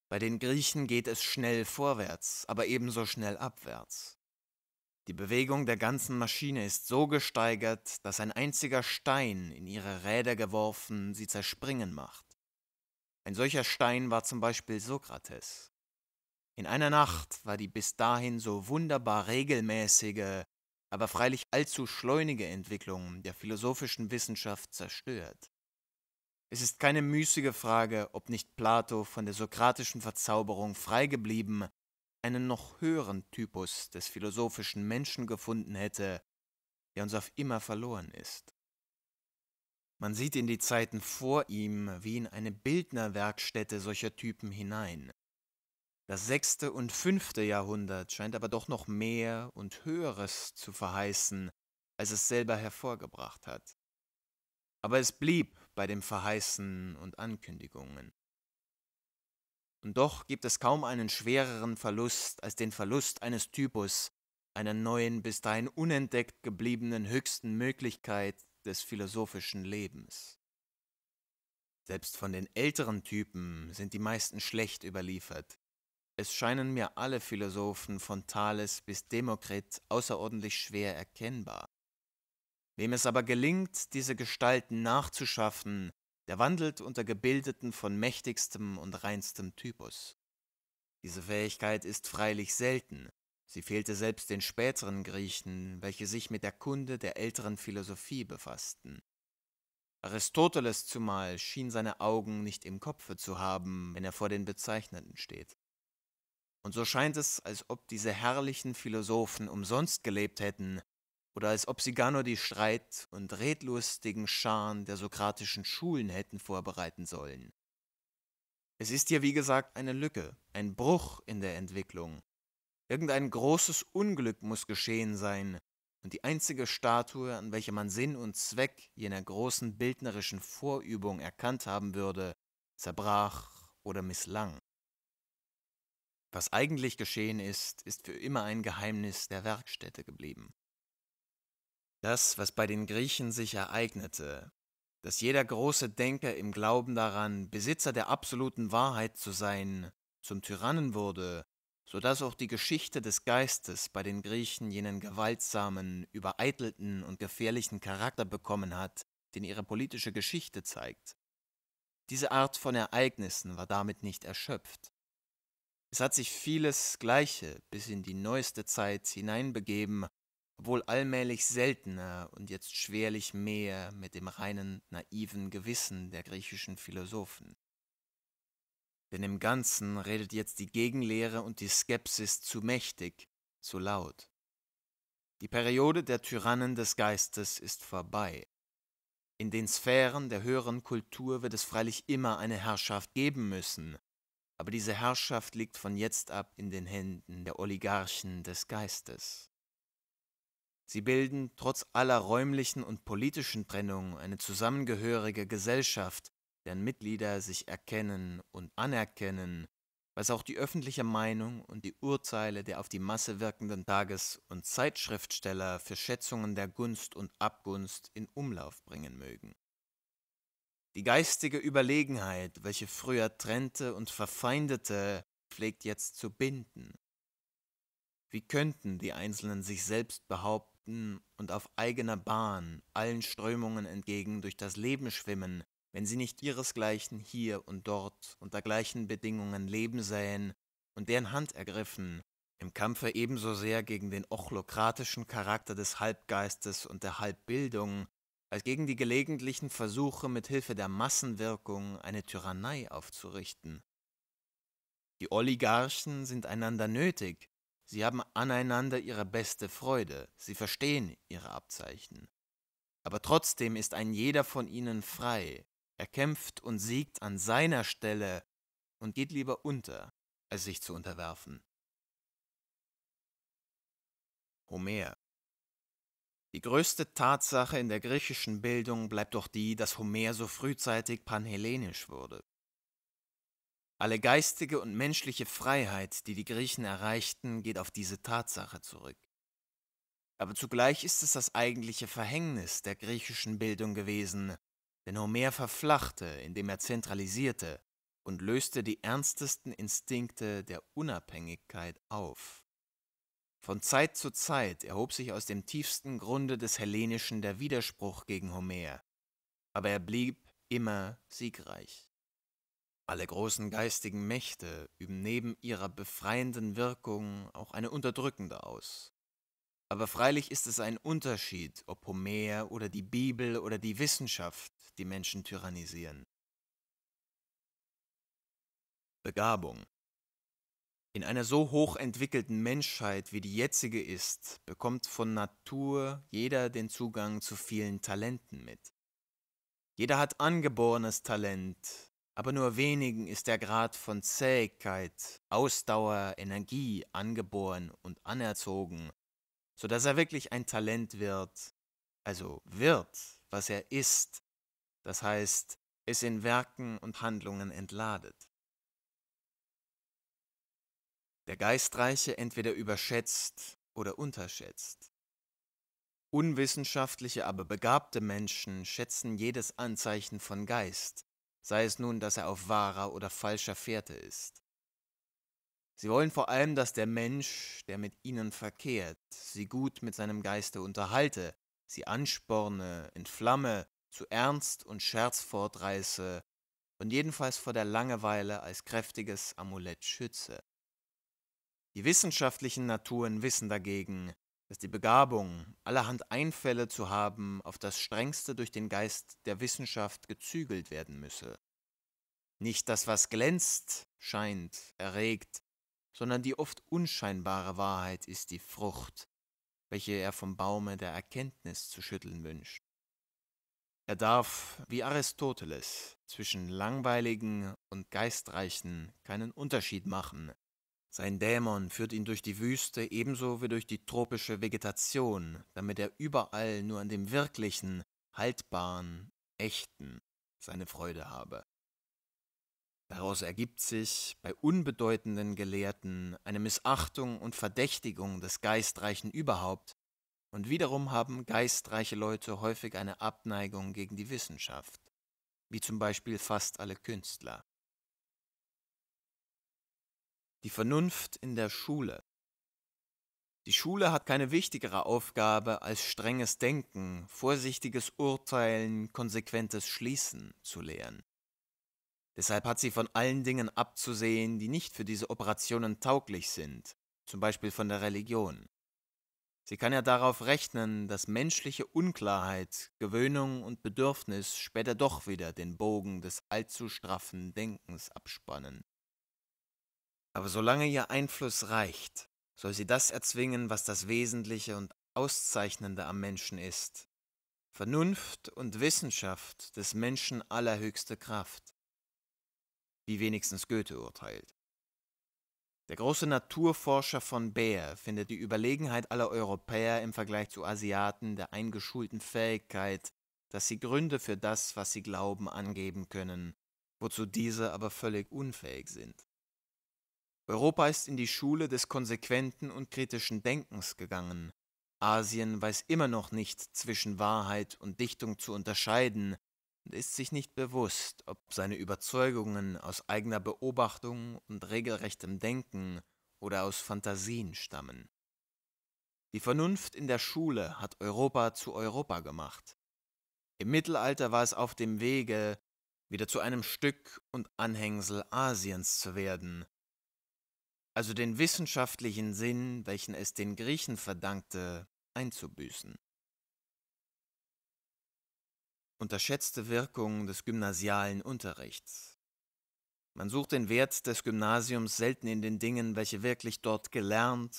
Bei den Griechen geht es schnell vorwärts, aber ebenso schnell abwärts. Die Bewegung der ganzen Maschine ist so gesteigert, dass ein einziger Stein in ihre Räder geworfen sie zerspringen macht. Ein solcher Stein war zum Beispiel Sokrates. In einer Nacht war die bis dahin so wunderbar regelmäßige, aber freilich allzu schleunige Entwicklung der philosophischen Wissenschaft zerstört. Es ist keine müßige Frage, ob nicht Plato von der sokratischen Verzauberung freigeblieben einen noch höheren Typus des philosophischen Menschen gefunden hätte, der uns auf immer verloren ist. Man sieht in die Zeiten vor ihm wie in eine Bildnerwerkstätte solcher Typen hinein. Das sechste und fünfte Jahrhundert scheint aber doch noch mehr und Höheres zu verheißen, als es selber hervorgebracht hat. Aber es blieb bei dem Verheißen und Ankündigungen. Und doch gibt es kaum einen schwereren Verlust als den Verlust eines Typus, einer neuen, bis dahin unentdeckt gebliebenen höchsten Möglichkeit des philosophischen Lebens. Selbst von den älteren Typen sind die meisten schlecht überliefert. Es scheinen mir alle Philosophen von Thales bis Demokrit außerordentlich schwer erkennbar. Wem es aber gelingt, diese Gestalten nachzuschaffen, der wandelt unter Gebildeten von mächtigstem und reinstem Typus. Diese Fähigkeit ist freilich selten, sie fehlte selbst den späteren Griechen, welche sich mit der Kunde der älteren Philosophie befassten. Aristoteles zumal schien seine Augen nicht im Kopfe zu haben, wenn er vor den Bezeichneten steht. Und so scheint es, als ob diese herrlichen Philosophen umsonst gelebt hätten, oder als ob sie gar nur die Streit- und redlustigen Scharen der sokratischen Schulen hätten vorbereiten sollen. Es ist hier, wie gesagt, eine Lücke, ein Bruch in der Entwicklung. Irgendein großes Unglück muss geschehen sein, und die einzige Statue, an welcher man Sinn und Zweck jener großen bildnerischen Vorübung erkannt haben würde, zerbrach oder misslang. Was eigentlich geschehen ist, ist für immer ein Geheimnis der Werkstätte geblieben. Das, was bei den Griechen sich ereignete, dass jeder große Denker im Glauben daran, Besitzer der absoluten Wahrheit zu sein, zum Tyrannen wurde, so dass auch die Geschichte des Geistes bei den Griechen jenen gewaltsamen, übereitelten und gefährlichen Charakter bekommen hat, den ihre politische Geschichte zeigt. Diese Art von Ereignissen war damit nicht erschöpft. Es hat sich vieles Gleiche bis in die neueste Zeit hineinbegeben, wohl allmählich seltener und jetzt schwerlich mehr mit dem reinen naiven Gewissen der griechischen Philosophen. Denn im Ganzen redet jetzt die Gegenlehre und die Skepsis zu mächtig, zu laut. Die Periode der Tyrannen des Geistes ist vorbei. In den Sphären der höheren Kultur wird es freilich immer eine Herrschaft geben müssen, aber diese Herrschaft liegt von jetzt ab in den Händen der Oligarchen des Geistes. Sie bilden trotz aller räumlichen und politischen Trennung eine zusammengehörige Gesellschaft, deren Mitglieder sich erkennen und anerkennen, was auch die öffentliche Meinung und die Urteile der auf die Masse wirkenden Tages- und Zeitschriftsteller für Schätzungen der Gunst und Abgunst in Umlauf bringen mögen. Die geistige Überlegenheit, welche früher trennte und verfeindete, pflegt jetzt zu binden. Wie könnten die Einzelnen sich selbst behaupten, direkten und auf eigener Bahn allen Strömungen entgegen durch das Leben schwimmen, wenn sie nicht ihresgleichen hier und dort unter gleichen Bedingungen leben sähen und deren Hand ergriffen, im Kampfe ebenso sehr gegen den ochlokratischen Charakter des Halbgeistes und der Halbbildung, als gegen die gelegentlichen Versuche, mit Hilfe der Massenwirkung eine Tyrannei aufzurichten. Die Oligarchen sind einander nötig, Sie haben aneinander ihre beste Freude, sie verstehen ihre Abzeichen. Aber trotzdem ist ein jeder von ihnen frei, er kämpft und siegt an seiner Stelle und geht lieber unter, als sich zu unterwerfen. Homer Die größte Tatsache in der griechischen Bildung bleibt doch die, dass Homer so frühzeitig panhellenisch wurde alle geistige und menschliche Freiheit, die die Griechen erreichten, geht auf diese Tatsache zurück. Aber zugleich ist es das eigentliche Verhängnis der griechischen Bildung gewesen, denn Homer verflachte, indem er zentralisierte und löste die ernstesten Instinkte der Unabhängigkeit auf. Von Zeit zu Zeit erhob sich aus dem tiefsten Grunde des Hellenischen der Widerspruch gegen Homer, aber er blieb immer siegreich. Alle großen geistigen Mächte üben neben ihrer befreienden Wirkung auch eine unterdrückende aus. Aber freilich ist es ein Unterschied, ob Homer oder die Bibel oder die Wissenschaft die Menschen tyrannisieren. Begabung In einer so hochentwickelten Menschheit wie die jetzige ist, bekommt von Natur jeder den Zugang zu vielen Talenten mit. Jeder hat angeborenes Talent, aber nur wenigen ist der Grad von Zähigkeit, Ausdauer, Energie angeboren und anerzogen, so dass er wirklich ein Talent wird, also wird, was er ist, das heißt, es in Werken und Handlungen entladet. Der Geistreiche entweder überschätzt oder unterschätzt. Unwissenschaftliche, aber begabte Menschen schätzen jedes Anzeichen von Geist, sei es nun, dass er auf wahrer oder falscher Fährte ist. Sie wollen vor allem, dass der Mensch, der mit ihnen verkehrt, sie gut mit seinem Geiste unterhalte, sie ansporne, entflamme, zu Ernst und Scherz fortreiße und jedenfalls vor der Langeweile als kräftiges Amulett schütze. Die wissenschaftlichen Naturen wissen dagegen, dass die Begabung, allerhand Einfälle zu haben, auf das strengste durch den Geist der Wissenschaft gezügelt werden müsse. Nicht das, was glänzt, scheint, erregt, sondern die oft unscheinbare Wahrheit ist die Frucht, welche er vom Baume der Erkenntnis zu schütteln wünscht. Er darf, wie Aristoteles, zwischen langweiligen und geistreichen keinen Unterschied machen, sein Dämon führt ihn durch die Wüste ebenso wie durch die tropische Vegetation, damit er überall nur an dem wirklichen, haltbaren, echten seine Freude habe. Daraus ergibt sich bei unbedeutenden Gelehrten eine Missachtung und Verdächtigung des Geistreichen überhaupt, und wiederum haben geistreiche Leute häufig eine Abneigung gegen die Wissenschaft, wie zum Beispiel fast alle Künstler die Vernunft in der Schule. Die Schule hat keine wichtigere Aufgabe, als strenges Denken, vorsichtiges Urteilen, konsequentes Schließen zu lehren. Deshalb hat sie von allen Dingen abzusehen, die nicht für diese Operationen tauglich sind, zum Beispiel von der Religion. Sie kann ja darauf rechnen, dass menschliche Unklarheit, Gewöhnung und Bedürfnis später doch wieder den Bogen des allzu straffen Denkens abspannen. Aber solange ihr Einfluss reicht, soll sie das erzwingen, was das Wesentliche und Auszeichnende am Menschen ist. Vernunft und Wissenschaft des Menschen allerhöchste Kraft, wie wenigstens Goethe urteilt. Der große Naturforscher von Baer findet die Überlegenheit aller Europäer im Vergleich zu Asiaten der eingeschulten Fähigkeit, dass sie Gründe für das, was sie glauben, angeben können, wozu diese aber völlig unfähig sind. Europa ist in die Schule des konsequenten und kritischen Denkens gegangen. Asien weiß immer noch nicht zwischen Wahrheit und Dichtung zu unterscheiden und ist sich nicht bewusst, ob seine Überzeugungen aus eigener Beobachtung und regelrechtem Denken oder aus Fantasien stammen. Die Vernunft in der Schule hat Europa zu Europa gemacht. Im Mittelalter war es auf dem Wege, wieder zu einem Stück und Anhängsel Asiens zu werden, also den wissenschaftlichen Sinn, welchen es den Griechen verdankte, einzubüßen. Unterschätzte Wirkung des gymnasialen Unterrichts. Man sucht den Wert des Gymnasiums selten in den Dingen, welche wirklich dort gelernt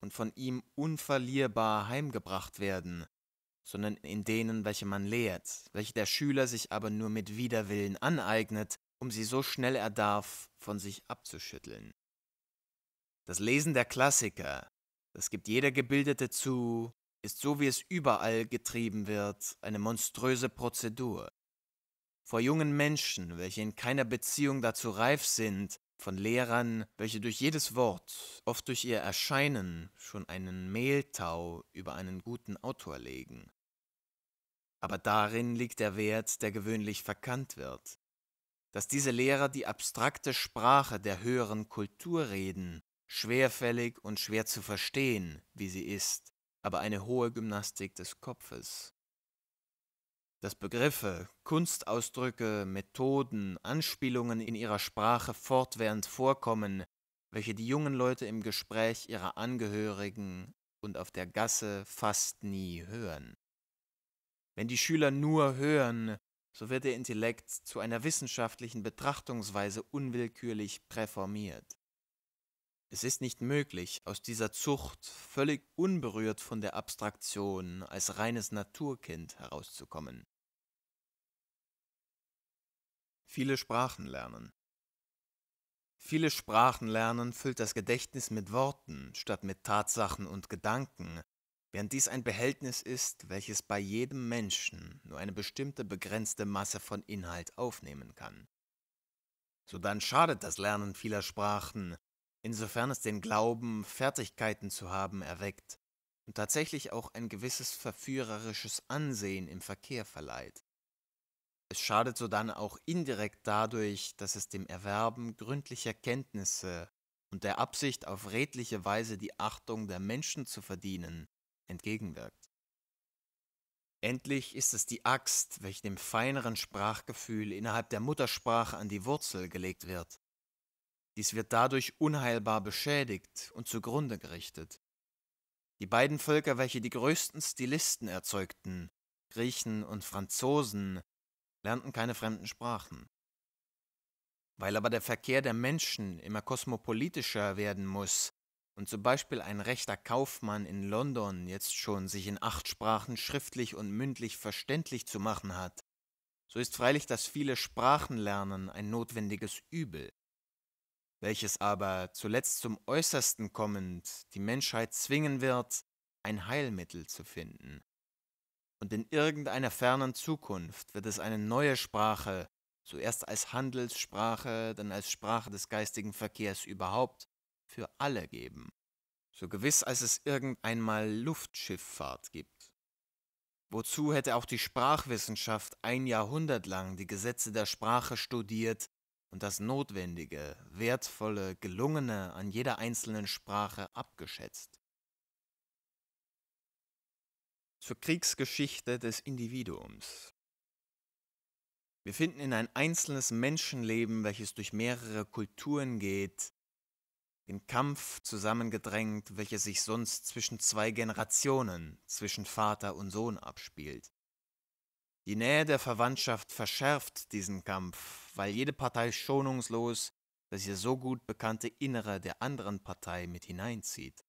und von ihm unverlierbar heimgebracht werden, sondern in denen, welche man lehrt, welche der Schüler sich aber nur mit Widerwillen aneignet, um sie so schnell er darf von sich abzuschütteln. Das Lesen der Klassiker, das gibt jeder Gebildete zu, ist so wie es überall getrieben wird, eine monströse Prozedur. Vor jungen Menschen, welche in keiner Beziehung dazu reif sind, von Lehrern, welche durch jedes Wort, oft durch ihr Erscheinen, schon einen Mehltau über einen guten Autor legen. Aber darin liegt der Wert, der gewöhnlich verkannt wird, dass diese Lehrer die abstrakte Sprache der höheren Kultur reden schwerfällig und schwer zu verstehen, wie sie ist, aber eine hohe Gymnastik des Kopfes. Dass Begriffe, Kunstausdrücke, Methoden, Anspielungen in ihrer Sprache fortwährend vorkommen, welche die jungen Leute im Gespräch ihrer Angehörigen und auf der Gasse fast nie hören. Wenn die Schüler nur hören, so wird der Intellekt zu einer wissenschaftlichen Betrachtungsweise unwillkürlich präformiert. Es ist nicht möglich, aus dieser Zucht völlig unberührt von der Abstraktion als reines Naturkind herauszukommen. Viele Sprachen lernen. Viele Sprachen lernen füllt das Gedächtnis mit Worten statt mit Tatsachen und Gedanken, während dies ein Behältnis ist, welches bei jedem Menschen nur eine bestimmte begrenzte Masse von Inhalt aufnehmen kann. So dann schadet das Lernen vieler Sprachen, insofern es den Glauben, Fertigkeiten zu haben, erweckt und tatsächlich auch ein gewisses verführerisches Ansehen im Verkehr verleiht. Es schadet sodann auch indirekt dadurch, dass es dem Erwerben gründlicher Kenntnisse und der Absicht auf redliche Weise die Achtung der Menschen zu verdienen entgegenwirkt. Endlich ist es die Axt, welche dem feineren Sprachgefühl innerhalb der Muttersprache an die Wurzel gelegt wird dies wird dadurch unheilbar beschädigt und zugrunde gerichtet. Die beiden Völker, welche die größten Stilisten erzeugten, Griechen und Franzosen, lernten keine fremden Sprachen. Weil aber der Verkehr der Menschen immer kosmopolitischer werden muss und zum Beispiel ein rechter Kaufmann in London jetzt schon sich in acht Sprachen schriftlich und mündlich verständlich zu machen hat, so ist freilich das viele Sprachenlernen ein notwendiges Übel welches aber zuletzt zum Äußersten kommend die Menschheit zwingen wird, ein Heilmittel zu finden. Und in irgendeiner fernen Zukunft wird es eine neue Sprache, zuerst als Handelssprache, dann als Sprache des geistigen Verkehrs überhaupt, für alle geben, so gewiss als es irgendeinmal Luftschifffahrt gibt. Wozu hätte auch die Sprachwissenschaft ein Jahrhundert lang die Gesetze der Sprache studiert, und das Notwendige, Wertvolle, Gelungene an jeder einzelnen Sprache abgeschätzt. Zur Kriegsgeschichte des Individuums. Wir finden in ein einzelnes Menschenleben, welches durch mehrere Kulturen geht, den Kampf zusammengedrängt, welcher sich sonst zwischen zwei Generationen, zwischen Vater und Sohn abspielt. Die Nähe der Verwandtschaft verschärft diesen Kampf weil jede Partei schonungslos das ihr so gut bekannte Innere der anderen Partei mit hineinzieht.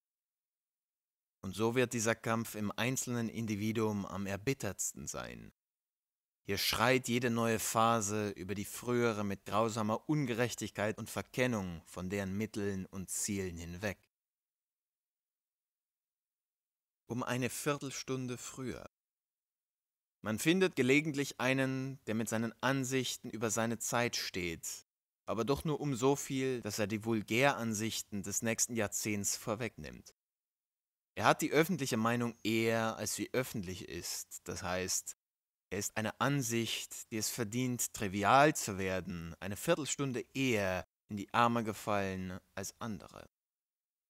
Und so wird dieser Kampf im einzelnen Individuum am erbittertsten sein. Hier schreit jede neue Phase über die frühere mit grausamer Ungerechtigkeit und Verkennung von deren Mitteln und Zielen hinweg. Um eine Viertelstunde früher man findet gelegentlich einen, der mit seinen Ansichten über seine Zeit steht, aber doch nur um so viel, dass er die Vulgäransichten des nächsten Jahrzehnts vorwegnimmt. Er hat die öffentliche Meinung eher, als sie öffentlich ist, das heißt, er ist eine Ansicht, die es verdient, trivial zu werden, eine Viertelstunde eher in die Arme gefallen als andere.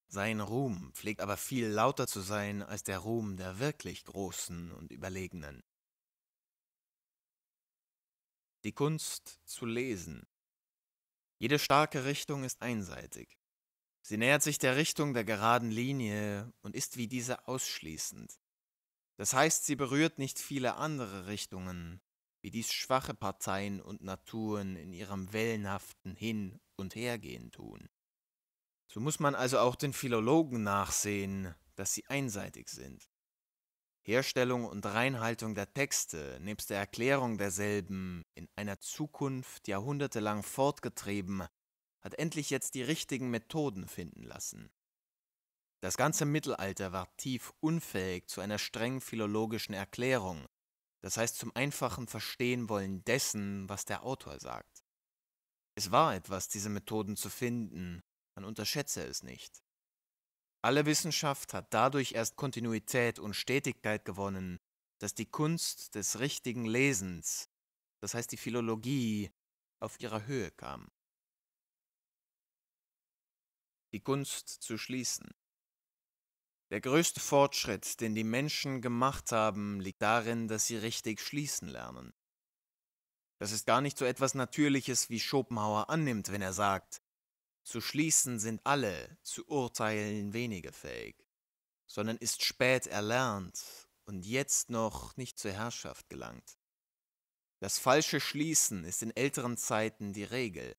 Sein Ruhm pflegt aber viel lauter zu sein als der Ruhm der wirklich Großen und Überlegenen die Kunst zu lesen. Jede starke Richtung ist einseitig. Sie nähert sich der Richtung der geraden Linie und ist wie diese ausschließend. Das heißt, sie berührt nicht viele andere Richtungen, wie dies schwache Parteien und Naturen in ihrem wellenhaften Hin- und Hergehen tun. So muss man also auch den Philologen nachsehen, dass sie einseitig sind. Herstellung und Reinhaltung der Texte nebst der Erklärung derselben in einer Zukunft jahrhundertelang fortgetrieben, hat endlich jetzt die richtigen Methoden finden lassen. Das ganze Mittelalter war tief unfähig zu einer streng philologischen Erklärung, das heißt zum einfachen Verstehen wollen dessen, was der Autor sagt. Es war etwas, diese Methoden zu finden, man unterschätze es nicht. Alle Wissenschaft hat dadurch erst Kontinuität und Stetigkeit gewonnen, dass die Kunst des richtigen Lesens, das heißt die Philologie, auf ihrer Höhe kam. Die Kunst zu schließen. Der größte Fortschritt, den die Menschen gemacht haben, liegt darin, dass sie richtig schließen lernen. Das ist gar nicht so etwas Natürliches, wie Schopenhauer annimmt, wenn er sagt, zu schließen sind alle, zu urteilen wenige fähig, sondern ist spät erlernt und jetzt noch nicht zur Herrschaft gelangt. Das falsche Schließen ist in älteren Zeiten die Regel,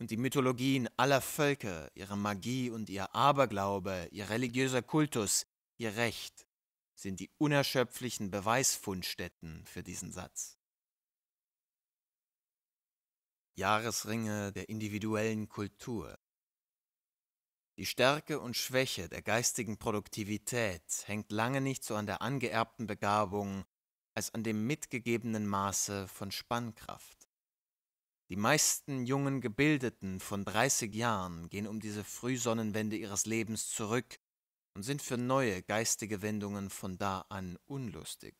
und die Mythologien aller Völker, ihre Magie und ihr Aberglaube, ihr religiöser Kultus, ihr Recht sind die unerschöpflichen Beweisfundstätten für diesen Satz. Jahresringe der individuellen Kultur. Die Stärke und Schwäche der geistigen Produktivität hängt lange nicht so an der angeerbten Begabung als an dem mitgegebenen Maße von Spannkraft. Die meisten jungen Gebildeten von 30 Jahren gehen um diese Frühsonnenwende ihres Lebens zurück und sind für neue geistige Wendungen von da an unlustig.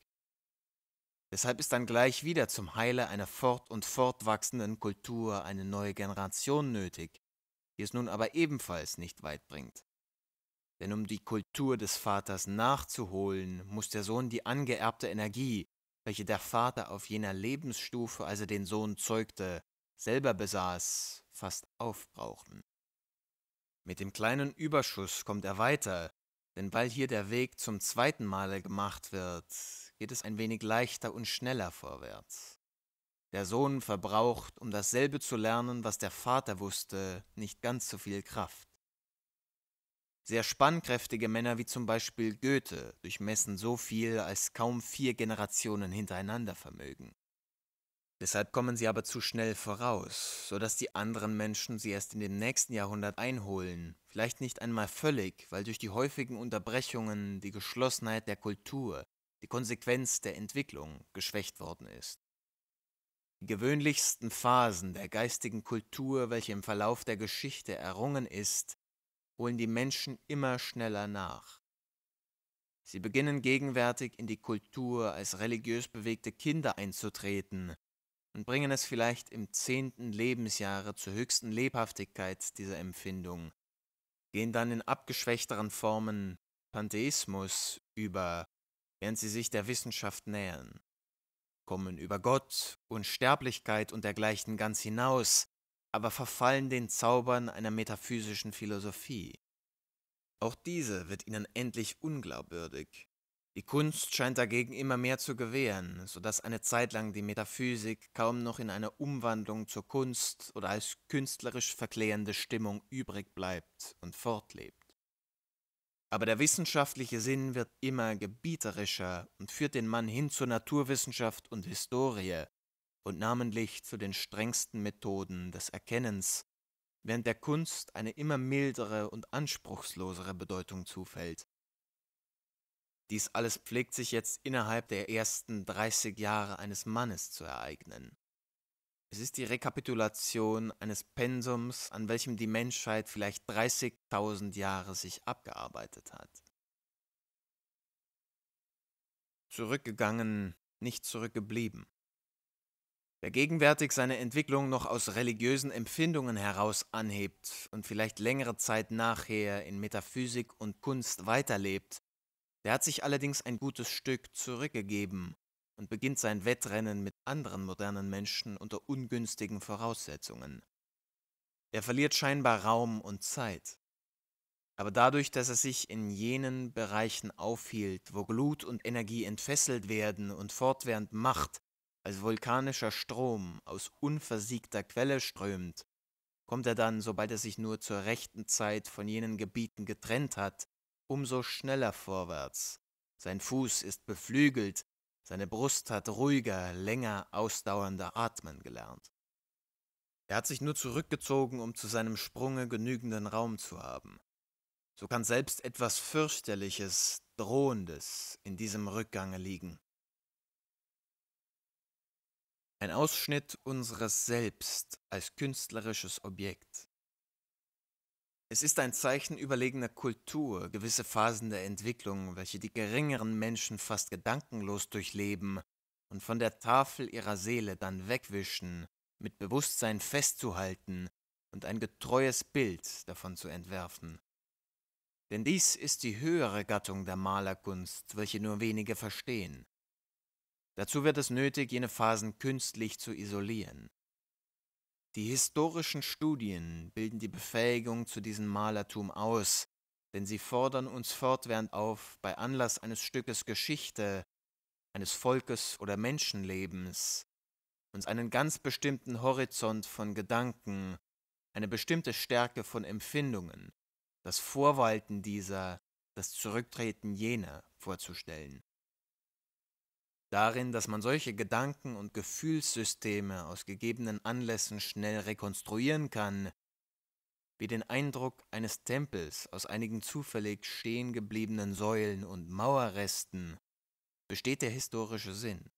Deshalb ist dann gleich wieder zum Heile einer fort und fortwachsenden Kultur eine neue Generation nötig, die es nun aber ebenfalls nicht weit bringt. Denn um die Kultur des Vaters nachzuholen, muss der Sohn die angeerbte Energie, welche der Vater auf jener Lebensstufe, als er den Sohn zeugte, selber besaß, fast aufbrauchen. Mit dem kleinen Überschuss kommt er weiter, denn weil hier der Weg zum zweiten Male gemacht wird, geht es ein wenig leichter und schneller vorwärts. Der Sohn verbraucht, um dasselbe zu lernen, was der Vater wusste, nicht ganz so viel Kraft. Sehr spannkräftige Männer wie zum Beispiel Goethe durchmessen so viel, als kaum vier Generationen hintereinander vermögen. Deshalb kommen sie aber zu schnell voraus, sodass die anderen Menschen sie erst in dem nächsten Jahrhundert einholen, vielleicht nicht einmal völlig, weil durch die häufigen Unterbrechungen die Geschlossenheit der Kultur, die Konsequenz der Entwicklung, geschwächt worden ist. Die gewöhnlichsten Phasen der geistigen Kultur, welche im Verlauf der Geschichte errungen ist, holen die Menschen immer schneller nach. Sie beginnen gegenwärtig in die Kultur als religiös bewegte Kinder einzutreten und bringen es vielleicht im zehnten Lebensjahre zur höchsten Lebhaftigkeit dieser Empfindung, gehen dann in abgeschwächteren Formen Pantheismus über während sie sich der Wissenschaft nähern, kommen über Gott, Unsterblichkeit und dergleichen ganz hinaus, aber verfallen den Zaubern einer metaphysischen Philosophie. Auch diese wird ihnen endlich unglaubwürdig. Die Kunst scheint dagegen immer mehr zu gewähren, so dass eine Zeit lang die Metaphysik kaum noch in einer Umwandlung zur Kunst oder als künstlerisch verklärende Stimmung übrig bleibt und fortlebt. Aber der wissenschaftliche Sinn wird immer gebieterischer und führt den Mann hin zur Naturwissenschaft und Historie und namentlich zu den strengsten Methoden des Erkennens, während der Kunst eine immer mildere und anspruchslosere Bedeutung zufällt. Dies alles pflegt sich jetzt innerhalb der ersten 30 Jahre eines Mannes zu ereignen. Es ist die Rekapitulation eines Pensums, an welchem die Menschheit vielleicht 30.000 Jahre sich abgearbeitet hat. Zurückgegangen, nicht zurückgeblieben. Wer gegenwärtig seine Entwicklung noch aus religiösen Empfindungen heraus anhebt und vielleicht längere Zeit nachher in Metaphysik und Kunst weiterlebt, der hat sich allerdings ein gutes Stück zurückgegeben und beginnt sein Wettrennen mit anderen modernen Menschen unter ungünstigen Voraussetzungen. Er verliert scheinbar Raum und Zeit. Aber dadurch, dass er sich in jenen Bereichen aufhielt, wo Glut und Energie entfesselt werden und fortwährend Macht als vulkanischer Strom aus unversiegter Quelle strömt, kommt er dann, sobald er sich nur zur rechten Zeit von jenen Gebieten getrennt hat, umso schneller vorwärts. Sein Fuß ist beflügelt, seine Brust hat ruhiger, länger ausdauernder Atmen gelernt. Er hat sich nur zurückgezogen, um zu seinem Sprunge genügenden Raum zu haben. So kann selbst etwas fürchterliches, drohendes in diesem Rückgange liegen. Ein Ausschnitt unseres Selbst als künstlerisches Objekt. Es ist ein Zeichen überlegener Kultur, gewisse Phasen der Entwicklung, welche die geringeren Menschen fast gedankenlos durchleben und von der Tafel ihrer Seele dann wegwischen, mit Bewusstsein festzuhalten und ein getreues Bild davon zu entwerfen. Denn dies ist die höhere Gattung der Malerkunst, welche nur wenige verstehen. Dazu wird es nötig, jene Phasen künstlich zu isolieren. Die historischen Studien bilden die Befähigung zu diesem Malertum aus, denn sie fordern uns fortwährend auf, bei Anlass eines Stückes Geschichte, eines Volkes oder Menschenlebens, uns einen ganz bestimmten Horizont von Gedanken, eine bestimmte Stärke von Empfindungen, das Vorwalten dieser, das Zurücktreten jener vorzustellen darin, dass man solche Gedanken und Gefühlssysteme aus gegebenen Anlässen schnell rekonstruieren kann, wie den Eindruck eines Tempels aus einigen zufällig stehen gebliebenen Säulen und Mauerresten, besteht der historische Sinn.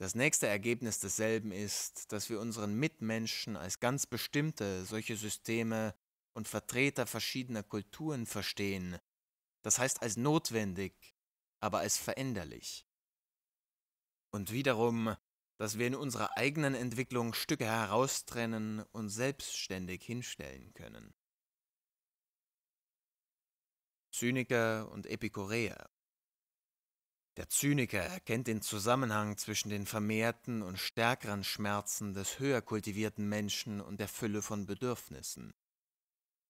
Das nächste Ergebnis desselben ist, dass wir unseren Mitmenschen als ganz bestimmte solche Systeme und Vertreter verschiedener Kulturen verstehen, das heißt als notwendig, aber als veränderlich und wiederum, dass wir in unserer eigenen Entwicklung Stücke heraustrennen und selbstständig hinstellen können. Zyniker und Epikureer. Der Zyniker erkennt den Zusammenhang zwischen den vermehrten und stärkeren Schmerzen des höher kultivierten Menschen und der Fülle von Bedürfnissen.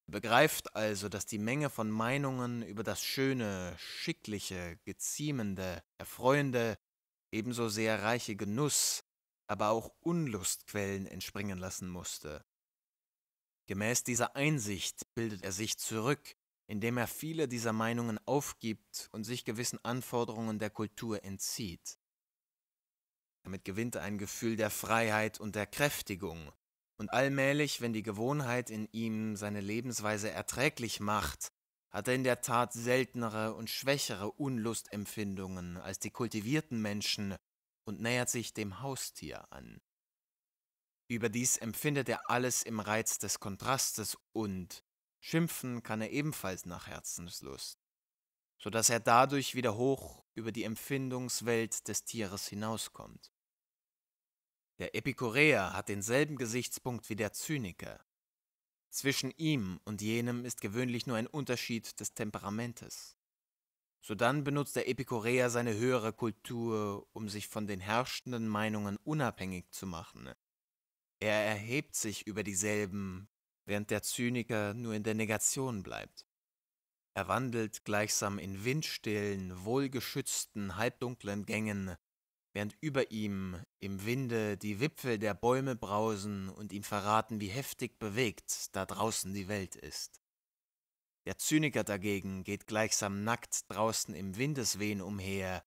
Er begreift also, dass die Menge von Meinungen über das Schöne, Schickliche, Geziemende, Erfreuende, ebenso sehr reiche Genuss, aber auch Unlustquellen entspringen lassen musste. Gemäß dieser Einsicht bildet er sich zurück, indem er viele dieser Meinungen aufgibt und sich gewissen Anforderungen der Kultur entzieht. Damit gewinnt er ein Gefühl der Freiheit und der Kräftigung, und allmählich, wenn die Gewohnheit in ihm seine Lebensweise erträglich macht, hat er in der Tat seltenere und schwächere Unlustempfindungen als die kultivierten Menschen und nähert sich dem Haustier an. Überdies empfindet er alles im Reiz des Kontrastes und schimpfen kann er ebenfalls nach Herzenslust, so dass er dadurch wieder hoch über die Empfindungswelt des Tieres hinauskommt. Der Epikureer hat denselben Gesichtspunkt wie der Zyniker. Zwischen ihm und jenem ist gewöhnlich nur ein Unterschied des Temperamentes. Sodann benutzt der Epikureer seine höhere Kultur, um sich von den herrschenden Meinungen unabhängig zu machen. Er erhebt sich über dieselben, während der Zyniker nur in der Negation bleibt. Er wandelt gleichsam in windstillen, wohlgeschützten, halbdunklen Gängen, während über ihm im Winde die Wipfel der Bäume brausen und ihm verraten, wie heftig bewegt da draußen die Welt ist. Der Zyniker dagegen geht gleichsam nackt draußen im Windeswehen umher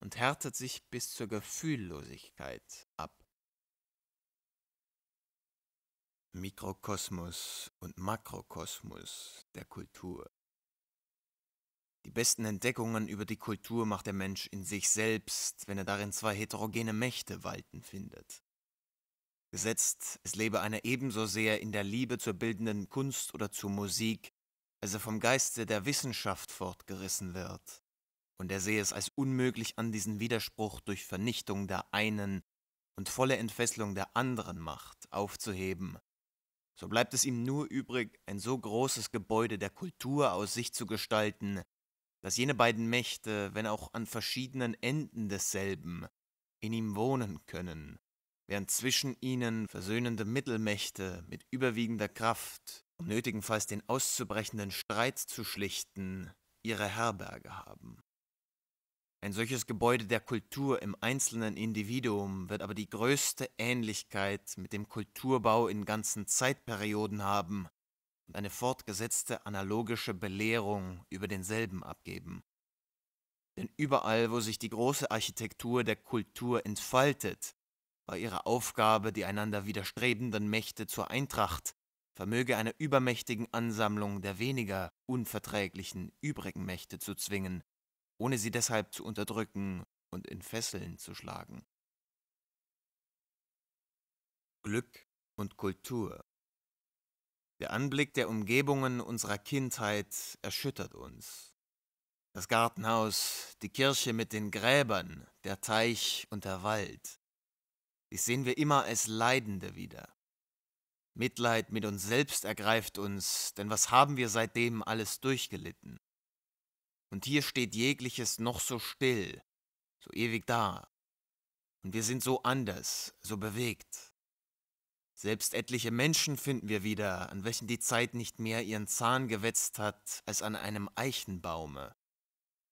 und härtet sich bis zur Gefühllosigkeit ab. Mikrokosmos und Makrokosmos der Kultur. Die besten Entdeckungen über die Kultur macht der Mensch in sich selbst, wenn er darin zwei heterogene Mächte walten findet. Gesetzt, es lebe einer ebenso sehr in der Liebe zur bildenden Kunst oder zur Musik, als er vom Geiste der Wissenschaft fortgerissen wird. Und er sehe es als unmöglich an, diesen Widerspruch durch Vernichtung der einen und volle Entfesselung der anderen Macht aufzuheben. So bleibt es ihm nur übrig, ein so großes Gebäude der Kultur aus sich zu gestalten, dass jene beiden Mächte, wenn auch an verschiedenen Enden desselben, in ihm wohnen können, während zwischen ihnen versöhnende Mittelmächte mit überwiegender Kraft, um nötigenfalls den auszubrechenden Streit zu schlichten, ihre Herberge haben. Ein solches Gebäude der Kultur im einzelnen Individuum wird aber die größte Ähnlichkeit mit dem Kulturbau in ganzen Zeitperioden haben, und eine fortgesetzte analogische Belehrung über denselben abgeben. Denn überall, wo sich die große Architektur der Kultur entfaltet, war ihre Aufgabe, die einander widerstrebenden Mächte zur Eintracht, vermöge einer übermächtigen Ansammlung der weniger unverträglichen übrigen Mächte zu zwingen, ohne sie deshalb zu unterdrücken und in Fesseln zu schlagen. Glück und Kultur der Anblick der Umgebungen unserer Kindheit erschüttert uns. Das Gartenhaus, die Kirche mit den Gräbern, der Teich und der Wald. Dies sehen wir immer als Leidende wieder. Mitleid mit uns selbst ergreift uns, denn was haben wir seitdem alles durchgelitten? Und hier steht jegliches noch so still, so ewig da. Und wir sind so anders, so bewegt. Selbst etliche Menschen finden wir wieder, an welchen die Zeit nicht mehr ihren Zahn gewetzt hat als an einem Eichenbaume.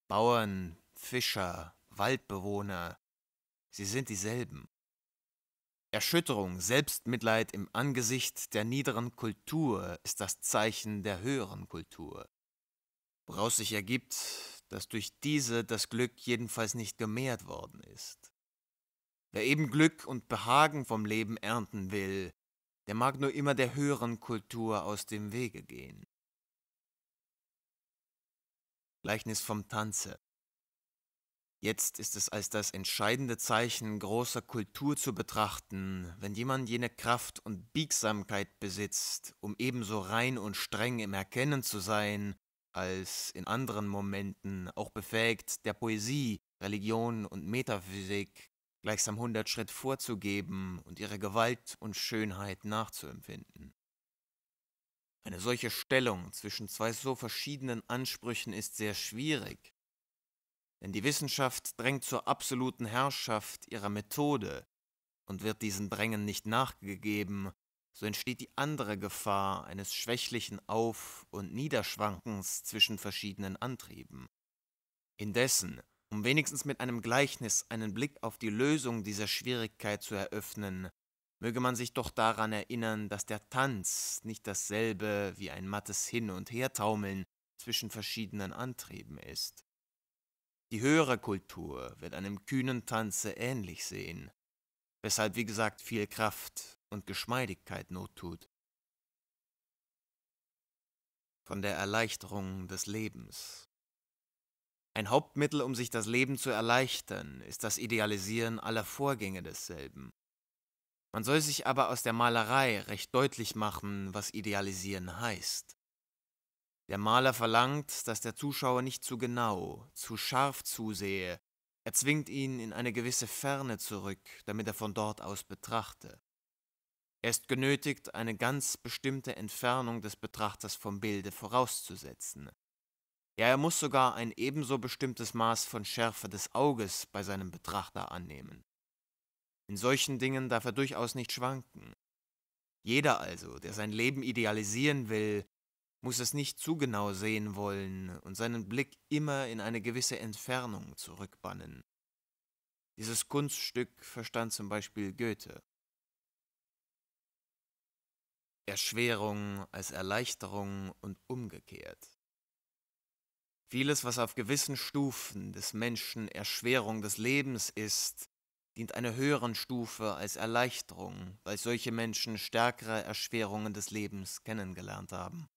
Bauern, Fischer, Waldbewohner, sie sind dieselben. Erschütterung, Selbstmitleid im Angesicht der niederen Kultur ist das Zeichen der höheren Kultur, woraus sich ergibt, dass durch diese das Glück jedenfalls nicht gemehrt worden ist. Wer eben Glück und Behagen vom Leben ernten will, der mag nur immer der höheren Kultur aus dem Wege gehen. Gleichnis vom Tanze. Jetzt ist es als das entscheidende Zeichen großer Kultur zu betrachten, wenn jemand jene Kraft und Biegsamkeit besitzt, um ebenso rein und streng im Erkennen zu sein, als in anderen Momenten auch befähigt, der Poesie, Religion und Metaphysik gleichsam hundert Schritt vorzugeben und ihre Gewalt und Schönheit nachzuempfinden. Eine solche Stellung zwischen zwei so verschiedenen Ansprüchen ist sehr schwierig, denn die Wissenschaft drängt zur absoluten Herrschaft ihrer Methode und wird diesen Drängen nicht nachgegeben, so entsteht die andere Gefahr eines schwächlichen Auf- und Niederschwankens zwischen verschiedenen Antrieben. Indessen um wenigstens mit einem Gleichnis einen Blick auf die Lösung dieser Schwierigkeit zu eröffnen, möge man sich doch daran erinnern, dass der Tanz nicht dasselbe wie ein mattes Hin- und Hertaumeln zwischen verschiedenen Antrieben ist. Die höhere Kultur wird einem kühnen Tanze ähnlich sehen, weshalb, wie gesagt, viel Kraft und Geschmeidigkeit not tut. Von der Erleichterung des Lebens ein Hauptmittel, um sich das Leben zu erleichtern, ist das Idealisieren aller Vorgänge desselben. Man soll sich aber aus der Malerei recht deutlich machen, was Idealisieren heißt. Der Maler verlangt, dass der Zuschauer nicht zu genau, zu scharf zusehe, er zwingt ihn in eine gewisse Ferne zurück, damit er von dort aus betrachte. Er ist genötigt, eine ganz bestimmte Entfernung des Betrachters vom Bilde vorauszusetzen. Ja, er muss sogar ein ebenso bestimmtes Maß von Schärfe des Auges bei seinem Betrachter annehmen. In solchen Dingen darf er durchaus nicht schwanken. Jeder also, der sein Leben idealisieren will, muss es nicht zu genau sehen wollen und seinen Blick immer in eine gewisse Entfernung zurückbannen. Dieses Kunststück verstand zum Beispiel Goethe. Erschwerung als Erleichterung und umgekehrt. Vieles, was auf gewissen Stufen des Menschen Erschwerung des Lebens ist, dient einer höheren Stufe als Erleichterung, weil solche Menschen stärkere Erschwerungen des Lebens kennengelernt haben.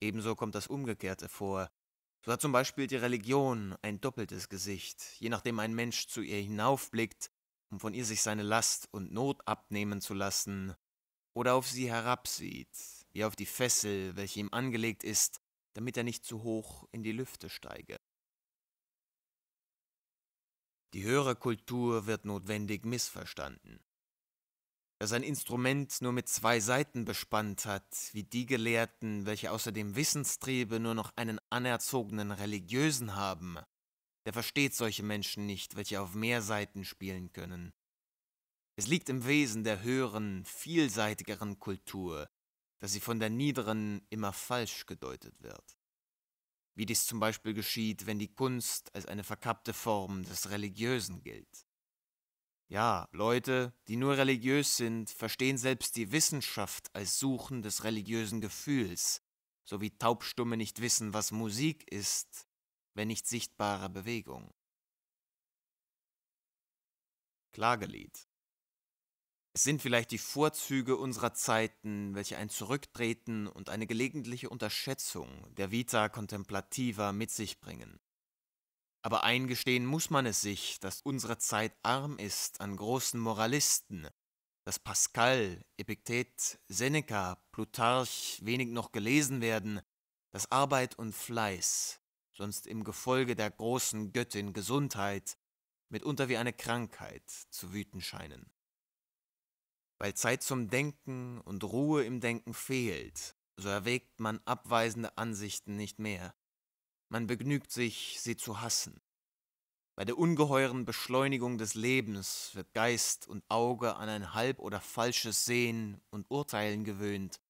Ebenso kommt das Umgekehrte vor. So hat zum Beispiel die Religion ein doppeltes Gesicht, je nachdem ein Mensch zu ihr hinaufblickt, um von ihr sich seine Last und Not abnehmen zu lassen, oder auf sie herabsieht, wie auf die Fessel, welche ihm angelegt ist, damit er nicht zu hoch in die Lüfte steige. Die höhere Kultur wird notwendig missverstanden. Wer sein Instrument nur mit zwei Seiten bespannt hat, wie die Gelehrten, welche außer dem Wissenstriebe nur noch einen anerzogenen Religiösen haben, der versteht solche Menschen nicht, welche auf mehr Seiten spielen können. Es liegt im Wesen der höheren, vielseitigeren Kultur, dass sie von der niederen immer falsch gedeutet wird. Wie dies zum Beispiel geschieht, wenn die Kunst als eine verkappte Form des Religiösen gilt. Ja, Leute, die nur religiös sind, verstehen selbst die Wissenschaft als Suchen des religiösen Gefühls, so wie Taubstumme nicht wissen, was Musik ist, wenn nicht sichtbare Bewegung. Klagelied es sind vielleicht die Vorzüge unserer Zeiten, welche ein Zurücktreten und eine gelegentliche Unterschätzung der Vita Contemplativa mit sich bringen. Aber eingestehen muss man es sich, dass unsere Zeit arm ist an großen Moralisten, dass Pascal, Epiktet, Seneca, Plutarch wenig noch gelesen werden, dass Arbeit und Fleiß, sonst im Gefolge der großen Göttin Gesundheit, mitunter wie eine Krankheit zu wüten scheinen. Weil Zeit zum Denken und Ruhe im Denken fehlt, so erwägt man abweisende Ansichten nicht mehr. Man begnügt sich, sie zu hassen. Bei der ungeheuren Beschleunigung des Lebens wird Geist und Auge an ein halb oder falsches Sehen und Urteilen gewöhnt,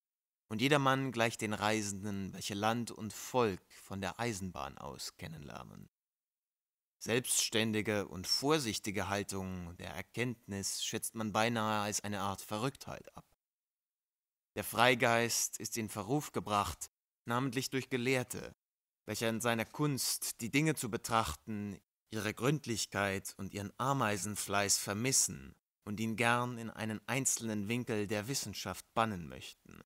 und jedermann gleicht den Reisenden, welche Land und Volk von der Eisenbahn aus kennenlernen. Selbstständige und vorsichtige Haltung der Erkenntnis schätzt man beinahe als eine Art Verrücktheit ab. Der Freigeist ist in Verruf gebracht, namentlich durch Gelehrte, welcher in seiner Kunst, die Dinge zu betrachten, ihre Gründlichkeit und ihren Ameisenfleiß vermissen und ihn gern in einen einzelnen Winkel der Wissenschaft bannen möchten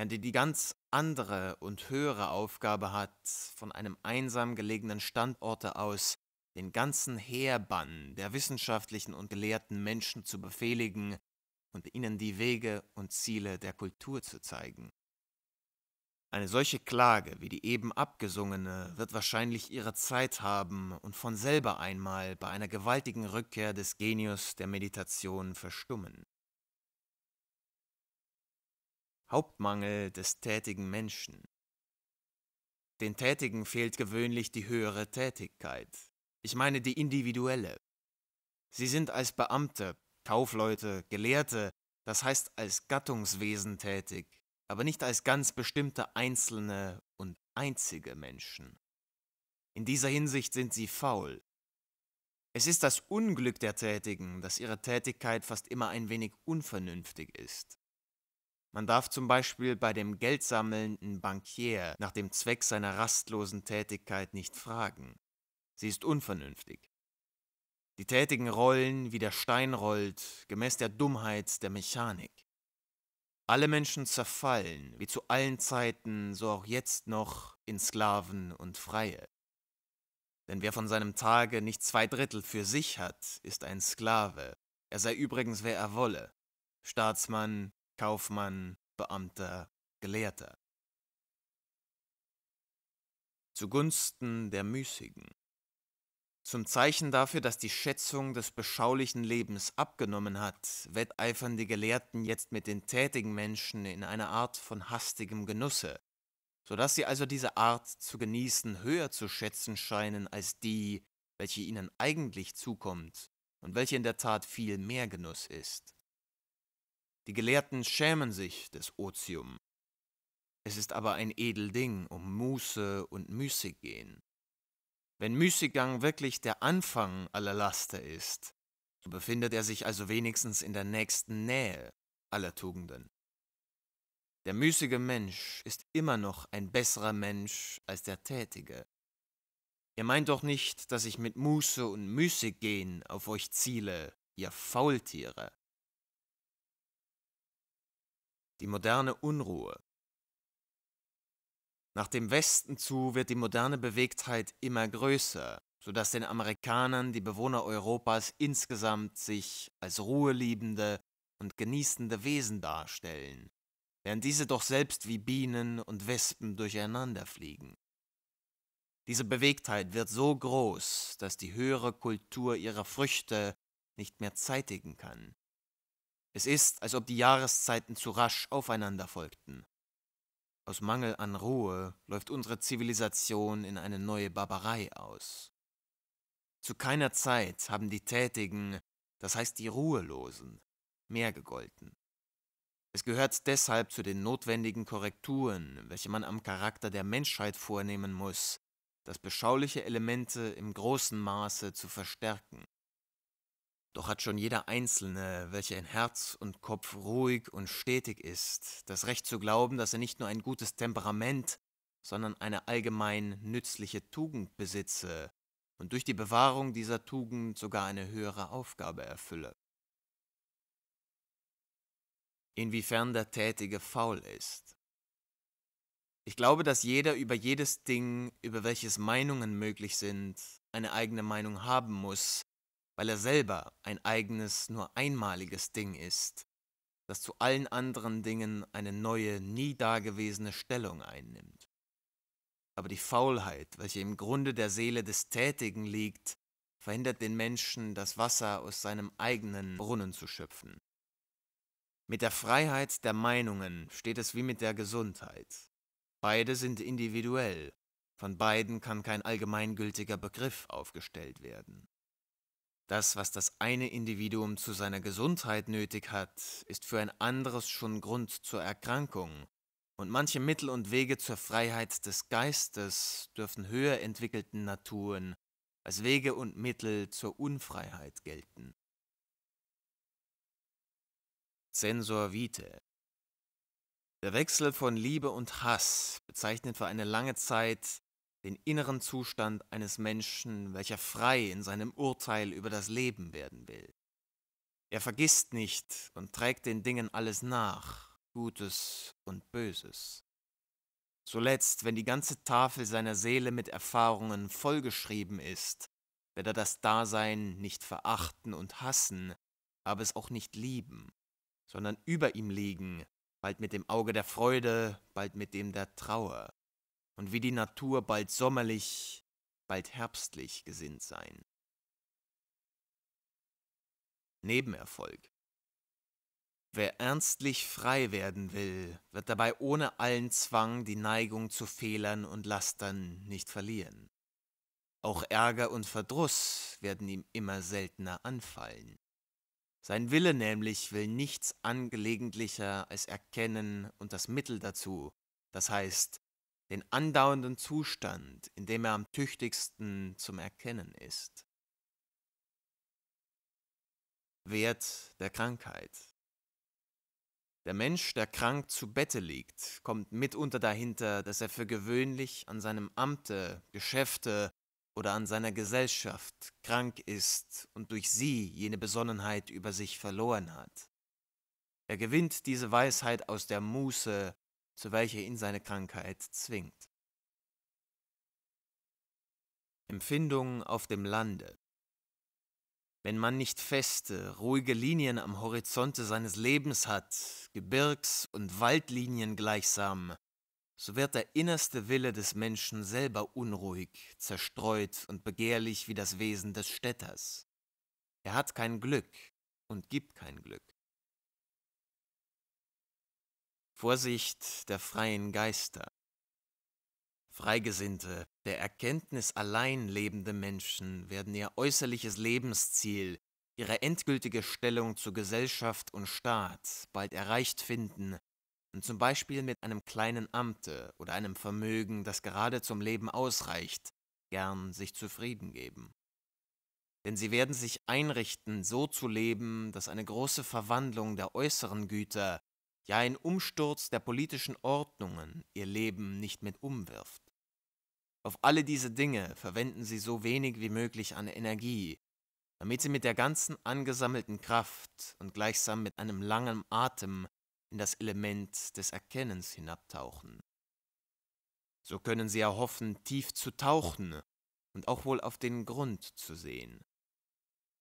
während die die ganz andere und höhere Aufgabe hat, von einem einsam gelegenen Standorte aus den ganzen Heerbann der wissenschaftlichen und gelehrten Menschen zu befehligen und ihnen die Wege und Ziele der Kultur zu zeigen. Eine solche Klage wie die eben abgesungene wird wahrscheinlich ihre Zeit haben und von selber einmal bei einer gewaltigen Rückkehr des Genius der Meditation verstummen. Hauptmangel des tätigen Menschen. Den Tätigen fehlt gewöhnlich die höhere Tätigkeit. Ich meine die individuelle. Sie sind als Beamte, Kaufleute, Gelehrte, das heißt als Gattungswesen tätig, aber nicht als ganz bestimmte einzelne und einzige Menschen. In dieser Hinsicht sind sie faul. Es ist das Unglück der Tätigen, dass ihre Tätigkeit fast immer ein wenig unvernünftig ist. Man darf zum Beispiel bei dem geldsammelnden Bankier nach dem Zweck seiner rastlosen Tätigkeit nicht fragen. Sie ist unvernünftig. Die Tätigen rollen, wie der Stein rollt, gemäß der Dummheit der Mechanik. Alle Menschen zerfallen, wie zu allen Zeiten, so auch jetzt noch, in Sklaven und Freie. Denn wer von seinem Tage nicht zwei Drittel für sich hat, ist ein Sklave. Er sei übrigens, wer er wolle. Staatsmann, Kaufmann, Beamter, Gelehrter. Zugunsten der Müßigen. Zum Zeichen dafür, dass die Schätzung des beschaulichen Lebens abgenommen hat, wetteifern die Gelehrten jetzt mit den tätigen Menschen in einer Art von hastigem Genusse, sodass sie also diese Art zu genießen höher zu schätzen scheinen als die, welche ihnen eigentlich zukommt und welche in der Tat viel mehr Genuss ist. Die Gelehrten schämen sich des Ozium. Es ist aber ein edel Ding, um Muße und Müßiggehen. Wenn Müßiggang wirklich der Anfang aller Laster ist, so befindet er sich also wenigstens in der nächsten Nähe aller Tugenden. Der müßige Mensch ist immer noch ein besserer Mensch als der Tätige. Ihr meint doch nicht, dass ich mit Muße und Müßiggehen auf euch ziele, ihr Faultiere die moderne Unruhe. Nach dem Westen zu wird die moderne Bewegtheit immer größer, sodass den Amerikanern die Bewohner Europas insgesamt sich als ruheliebende und genießende Wesen darstellen, während diese doch selbst wie Bienen und Wespen durcheinander fliegen. Diese Bewegtheit wird so groß, dass die höhere Kultur ihre Früchte nicht mehr zeitigen kann. Es ist, als ob die Jahreszeiten zu rasch aufeinander folgten. Aus Mangel an Ruhe läuft unsere Zivilisation in eine neue Barbarei aus. Zu keiner Zeit haben die Tätigen, das heißt die Ruhelosen, mehr gegolten. Es gehört deshalb zu den notwendigen Korrekturen, welche man am Charakter der Menschheit vornehmen muss, das beschauliche Elemente im großen Maße zu verstärken. Doch hat schon jeder Einzelne, welcher in Herz und Kopf ruhig und stetig ist, das Recht zu glauben, dass er nicht nur ein gutes Temperament, sondern eine allgemein nützliche Tugend besitze und durch die Bewahrung dieser Tugend sogar eine höhere Aufgabe erfülle. Inwiefern der Tätige faul ist. Ich glaube, dass jeder über jedes Ding, über welches Meinungen möglich sind, eine eigene Meinung haben muss, weil er selber ein eigenes, nur einmaliges Ding ist, das zu allen anderen Dingen eine neue, nie dagewesene Stellung einnimmt. Aber die Faulheit, welche im Grunde der Seele des Tätigen liegt, verhindert den Menschen, das Wasser aus seinem eigenen Brunnen zu schöpfen. Mit der Freiheit der Meinungen steht es wie mit der Gesundheit. Beide sind individuell, von beiden kann kein allgemeingültiger Begriff aufgestellt werden. Das, was das eine Individuum zu seiner Gesundheit nötig hat, ist für ein anderes schon Grund zur Erkrankung. Und manche Mittel und Wege zur Freiheit des Geistes dürfen höher entwickelten Naturen als Wege und Mittel zur Unfreiheit gelten. Sensor Vitae Der Wechsel von Liebe und Hass bezeichnet für eine lange Zeit den inneren Zustand eines Menschen, welcher frei in seinem Urteil über das Leben werden will. Er vergisst nicht und trägt den Dingen alles nach, Gutes und Böses. Zuletzt, wenn die ganze Tafel seiner Seele mit Erfahrungen vollgeschrieben ist, wird er das Dasein nicht verachten und hassen, aber es auch nicht lieben, sondern über ihm liegen, bald mit dem Auge der Freude, bald mit dem der Trauer und wie die Natur bald sommerlich, bald herbstlich gesinnt sein. Nebenerfolg Wer ernstlich frei werden will, wird dabei ohne allen Zwang die Neigung zu Fehlern und Lastern nicht verlieren. Auch Ärger und Verdruss werden ihm immer seltener anfallen. Sein Wille nämlich will nichts angelegentlicher als erkennen und das Mittel dazu, das heißt den andauernden Zustand, in dem er am tüchtigsten zum Erkennen ist. Wert der Krankheit. Der Mensch, der krank zu Bette liegt, kommt mitunter dahinter, dass er für gewöhnlich an seinem Amte, Geschäfte oder an seiner Gesellschaft krank ist und durch sie jene Besonnenheit über sich verloren hat. Er gewinnt diese Weisheit aus der Muße, zu welcher ihn seine Krankheit zwingt. Empfindungen auf dem Lande. Wenn man nicht feste, ruhige Linien am Horizonte seines Lebens hat, Gebirgs- und Waldlinien gleichsam, so wird der innerste Wille des Menschen selber unruhig, zerstreut und begehrlich wie das Wesen des Städters. Er hat kein Glück und gibt kein Glück. Vorsicht der freien Geister. Freigesinnte, der Erkenntnis allein lebende Menschen werden ihr äußerliches Lebensziel, ihre endgültige Stellung zu Gesellschaft und Staat bald erreicht finden und zum Beispiel mit einem kleinen Amte oder einem Vermögen, das gerade zum Leben ausreicht, gern sich zufrieden geben. Denn sie werden sich einrichten, so zu leben, dass eine große Verwandlung der äußeren Güter ja ein Umsturz der politischen Ordnungen ihr Leben nicht mit umwirft. Auf alle diese Dinge verwenden sie so wenig wie möglich an Energie, damit sie mit der ganzen angesammelten Kraft und gleichsam mit einem langen Atem in das Element des Erkennens hinabtauchen. So können sie erhoffen, tief zu tauchen und auch wohl auf den Grund zu sehen.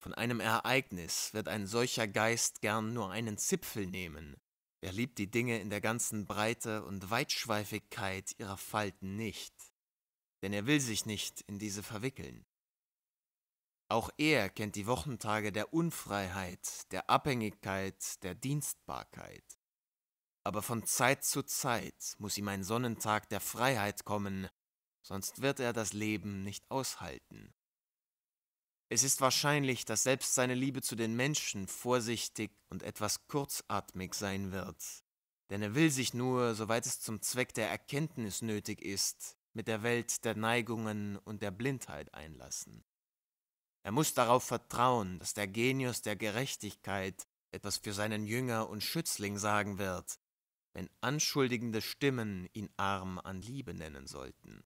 Von einem Ereignis wird ein solcher Geist gern nur einen Zipfel nehmen, er liebt die Dinge in der ganzen Breite und Weitschweifigkeit ihrer Falten nicht, denn er will sich nicht in diese verwickeln. Auch er kennt die Wochentage der Unfreiheit, der Abhängigkeit, der Dienstbarkeit. Aber von Zeit zu Zeit muss ihm ein Sonnentag der Freiheit kommen, sonst wird er das Leben nicht aushalten. Es ist wahrscheinlich, dass selbst seine Liebe zu den Menschen vorsichtig und etwas kurzatmig sein wird, denn er will sich nur, soweit es zum Zweck der Erkenntnis nötig ist, mit der Welt der Neigungen und der Blindheit einlassen. Er muss darauf vertrauen, dass der Genius der Gerechtigkeit etwas für seinen Jünger und Schützling sagen wird, wenn anschuldigende Stimmen ihn arm an Liebe nennen sollten.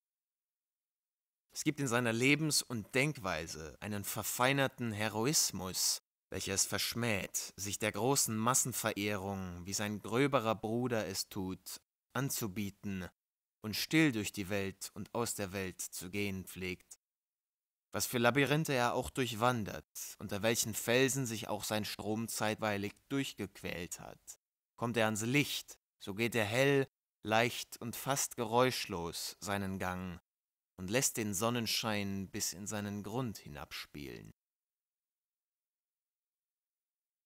Es gibt in seiner Lebens- und Denkweise einen verfeinerten Heroismus, welcher es verschmäht, sich der großen Massenverehrung, wie sein gröberer Bruder es tut, anzubieten und still durch die Welt und aus der Welt zu gehen pflegt. Was für Labyrinthe er auch durchwandert, unter welchen Felsen sich auch sein Strom zeitweilig durchgequält hat. Kommt er ans Licht, so geht er hell, leicht und fast geräuschlos seinen Gang und lässt den Sonnenschein bis in seinen Grund hinabspielen.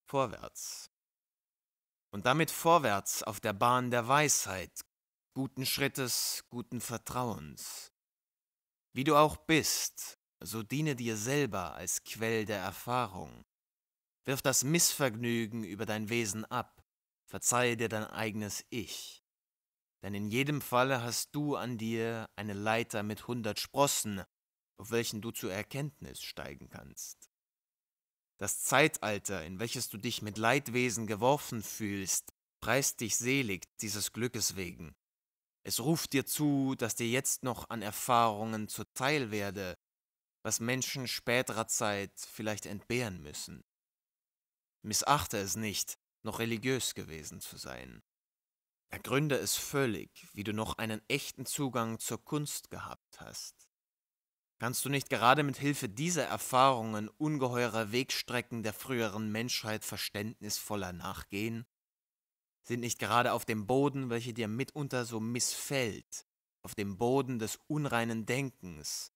Vorwärts. Und damit vorwärts auf der Bahn der Weisheit, guten Schrittes, guten Vertrauens. Wie du auch bist, so diene dir selber als Quell der Erfahrung. Wirf das Missvergnügen über dein Wesen ab, verzeihe dir dein eigenes Ich denn in jedem Falle hast du an dir eine Leiter mit hundert Sprossen, auf welchen du zur Erkenntnis steigen kannst. Das Zeitalter, in welches du dich mit Leidwesen geworfen fühlst, preist dich selig dieses Glückes wegen. Es ruft dir zu, dass dir jetzt noch an Erfahrungen zuteil werde, was Menschen späterer Zeit vielleicht entbehren müssen. Missachte es nicht, noch religiös gewesen zu sein. Ergründe es völlig, wie du noch einen echten Zugang zur Kunst gehabt hast. Kannst du nicht gerade mit Hilfe dieser Erfahrungen ungeheurer Wegstrecken der früheren Menschheit verständnisvoller nachgehen? Sind nicht gerade auf dem Boden, welcher dir mitunter so missfällt, auf dem Boden des unreinen Denkens,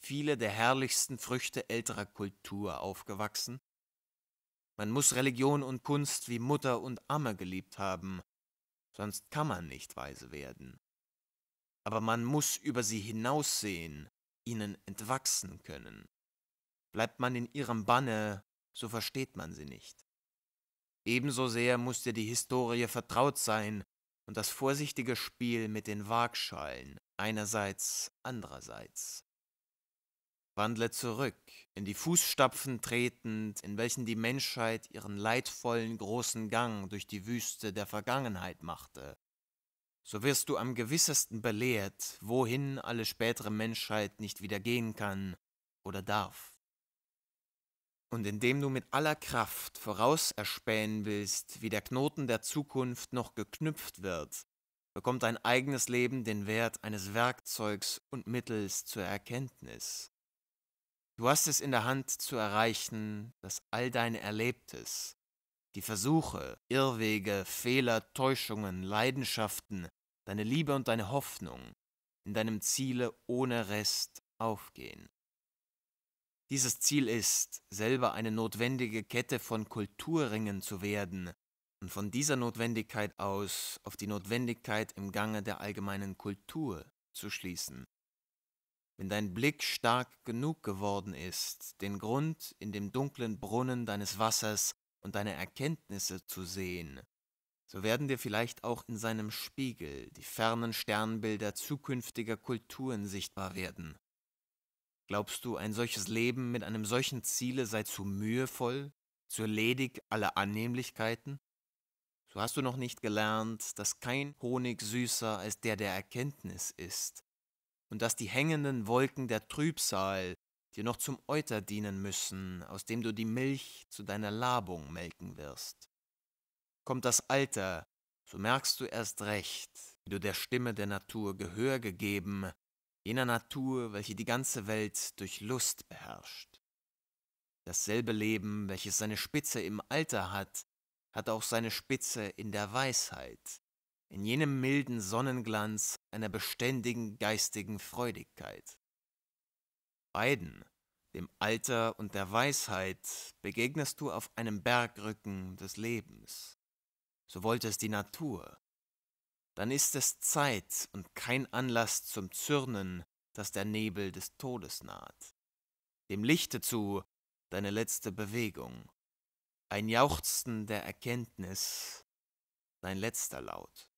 viele der herrlichsten Früchte älterer Kultur aufgewachsen? Man muss Religion und Kunst wie Mutter und Amme geliebt haben, sonst kann man nicht weise werden. Aber man muss über sie hinaussehen, ihnen entwachsen können. Bleibt man in ihrem Banne, so versteht man sie nicht. Ebenso sehr muss dir die Historie vertraut sein und das vorsichtige Spiel mit den Waagschalen einerseits, andererseits. Wandle zurück, in die Fußstapfen tretend, in welchen die Menschheit ihren leidvollen großen Gang durch die Wüste der Vergangenheit machte. So wirst du am gewissesten belehrt, wohin alle spätere Menschheit nicht wieder gehen kann oder darf. Und indem du mit aller Kraft vorauserspähen willst, wie der Knoten der Zukunft noch geknüpft wird, bekommt dein eigenes Leben den Wert eines Werkzeugs und Mittels zur Erkenntnis. Du hast es in der Hand zu erreichen, dass all dein Erlebtes, die Versuche, Irrwege, Fehler, Täuschungen, Leidenschaften, deine Liebe und deine Hoffnung in deinem Ziele ohne Rest aufgehen. Dieses Ziel ist, selber eine notwendige Kette von Kulturringen zu werden und von dieser Notwendigkeit aus auf die Notwendigkeit im Gange der allgemeinen Kultur zu schließen wenn dein Blick stark genug geworden ist, den Grund in dem dunklen Brunnen deines Wassers und deine Erkenntnisse zu sehen, so werden dir vielleicht auch in seinem Spiegel die fernen Sternbilder zukünftiger Kulturen sichtbar werden. Glaubst du, ein solches Leben mit einem solchen Ziele sei zu mühevoll, zu ledig aller Annehmlichkeiten? So hast du noch nicht gelernt, dass kein Honig süßer als der der Erkenntnis ist, und dass die hängenden Wolken der Trübsal dir noch zum Euter dienen müssen, aus dem du die Milch zu deiner Labung melken wirst. Kommt das Alter, so merkst du erst recht, wie du der Stimme der Natur Gehör gegeben, jener Natur, welche die ganze Welt durch Lust beherrscht. Dasselbe Leben, welches seine Spitze im Alter hat, hat auch seine Spitze in der Weisheit in jenem milden Sonnenglanz einer beständigen geistigen Freudigkeit. Beiden, dem Alter und der Weisheit, begegnest du auf einem Bergrücken des Lebens. So wollte es die Natur. Dann ist es Zeit und kein Anlass zum Zürnen, dass der Nebel des Todes naht. Dem Lichte zu, deine letzte Bewegung. Ein Jauchzen der Erkenntnis, dein letzter Laut.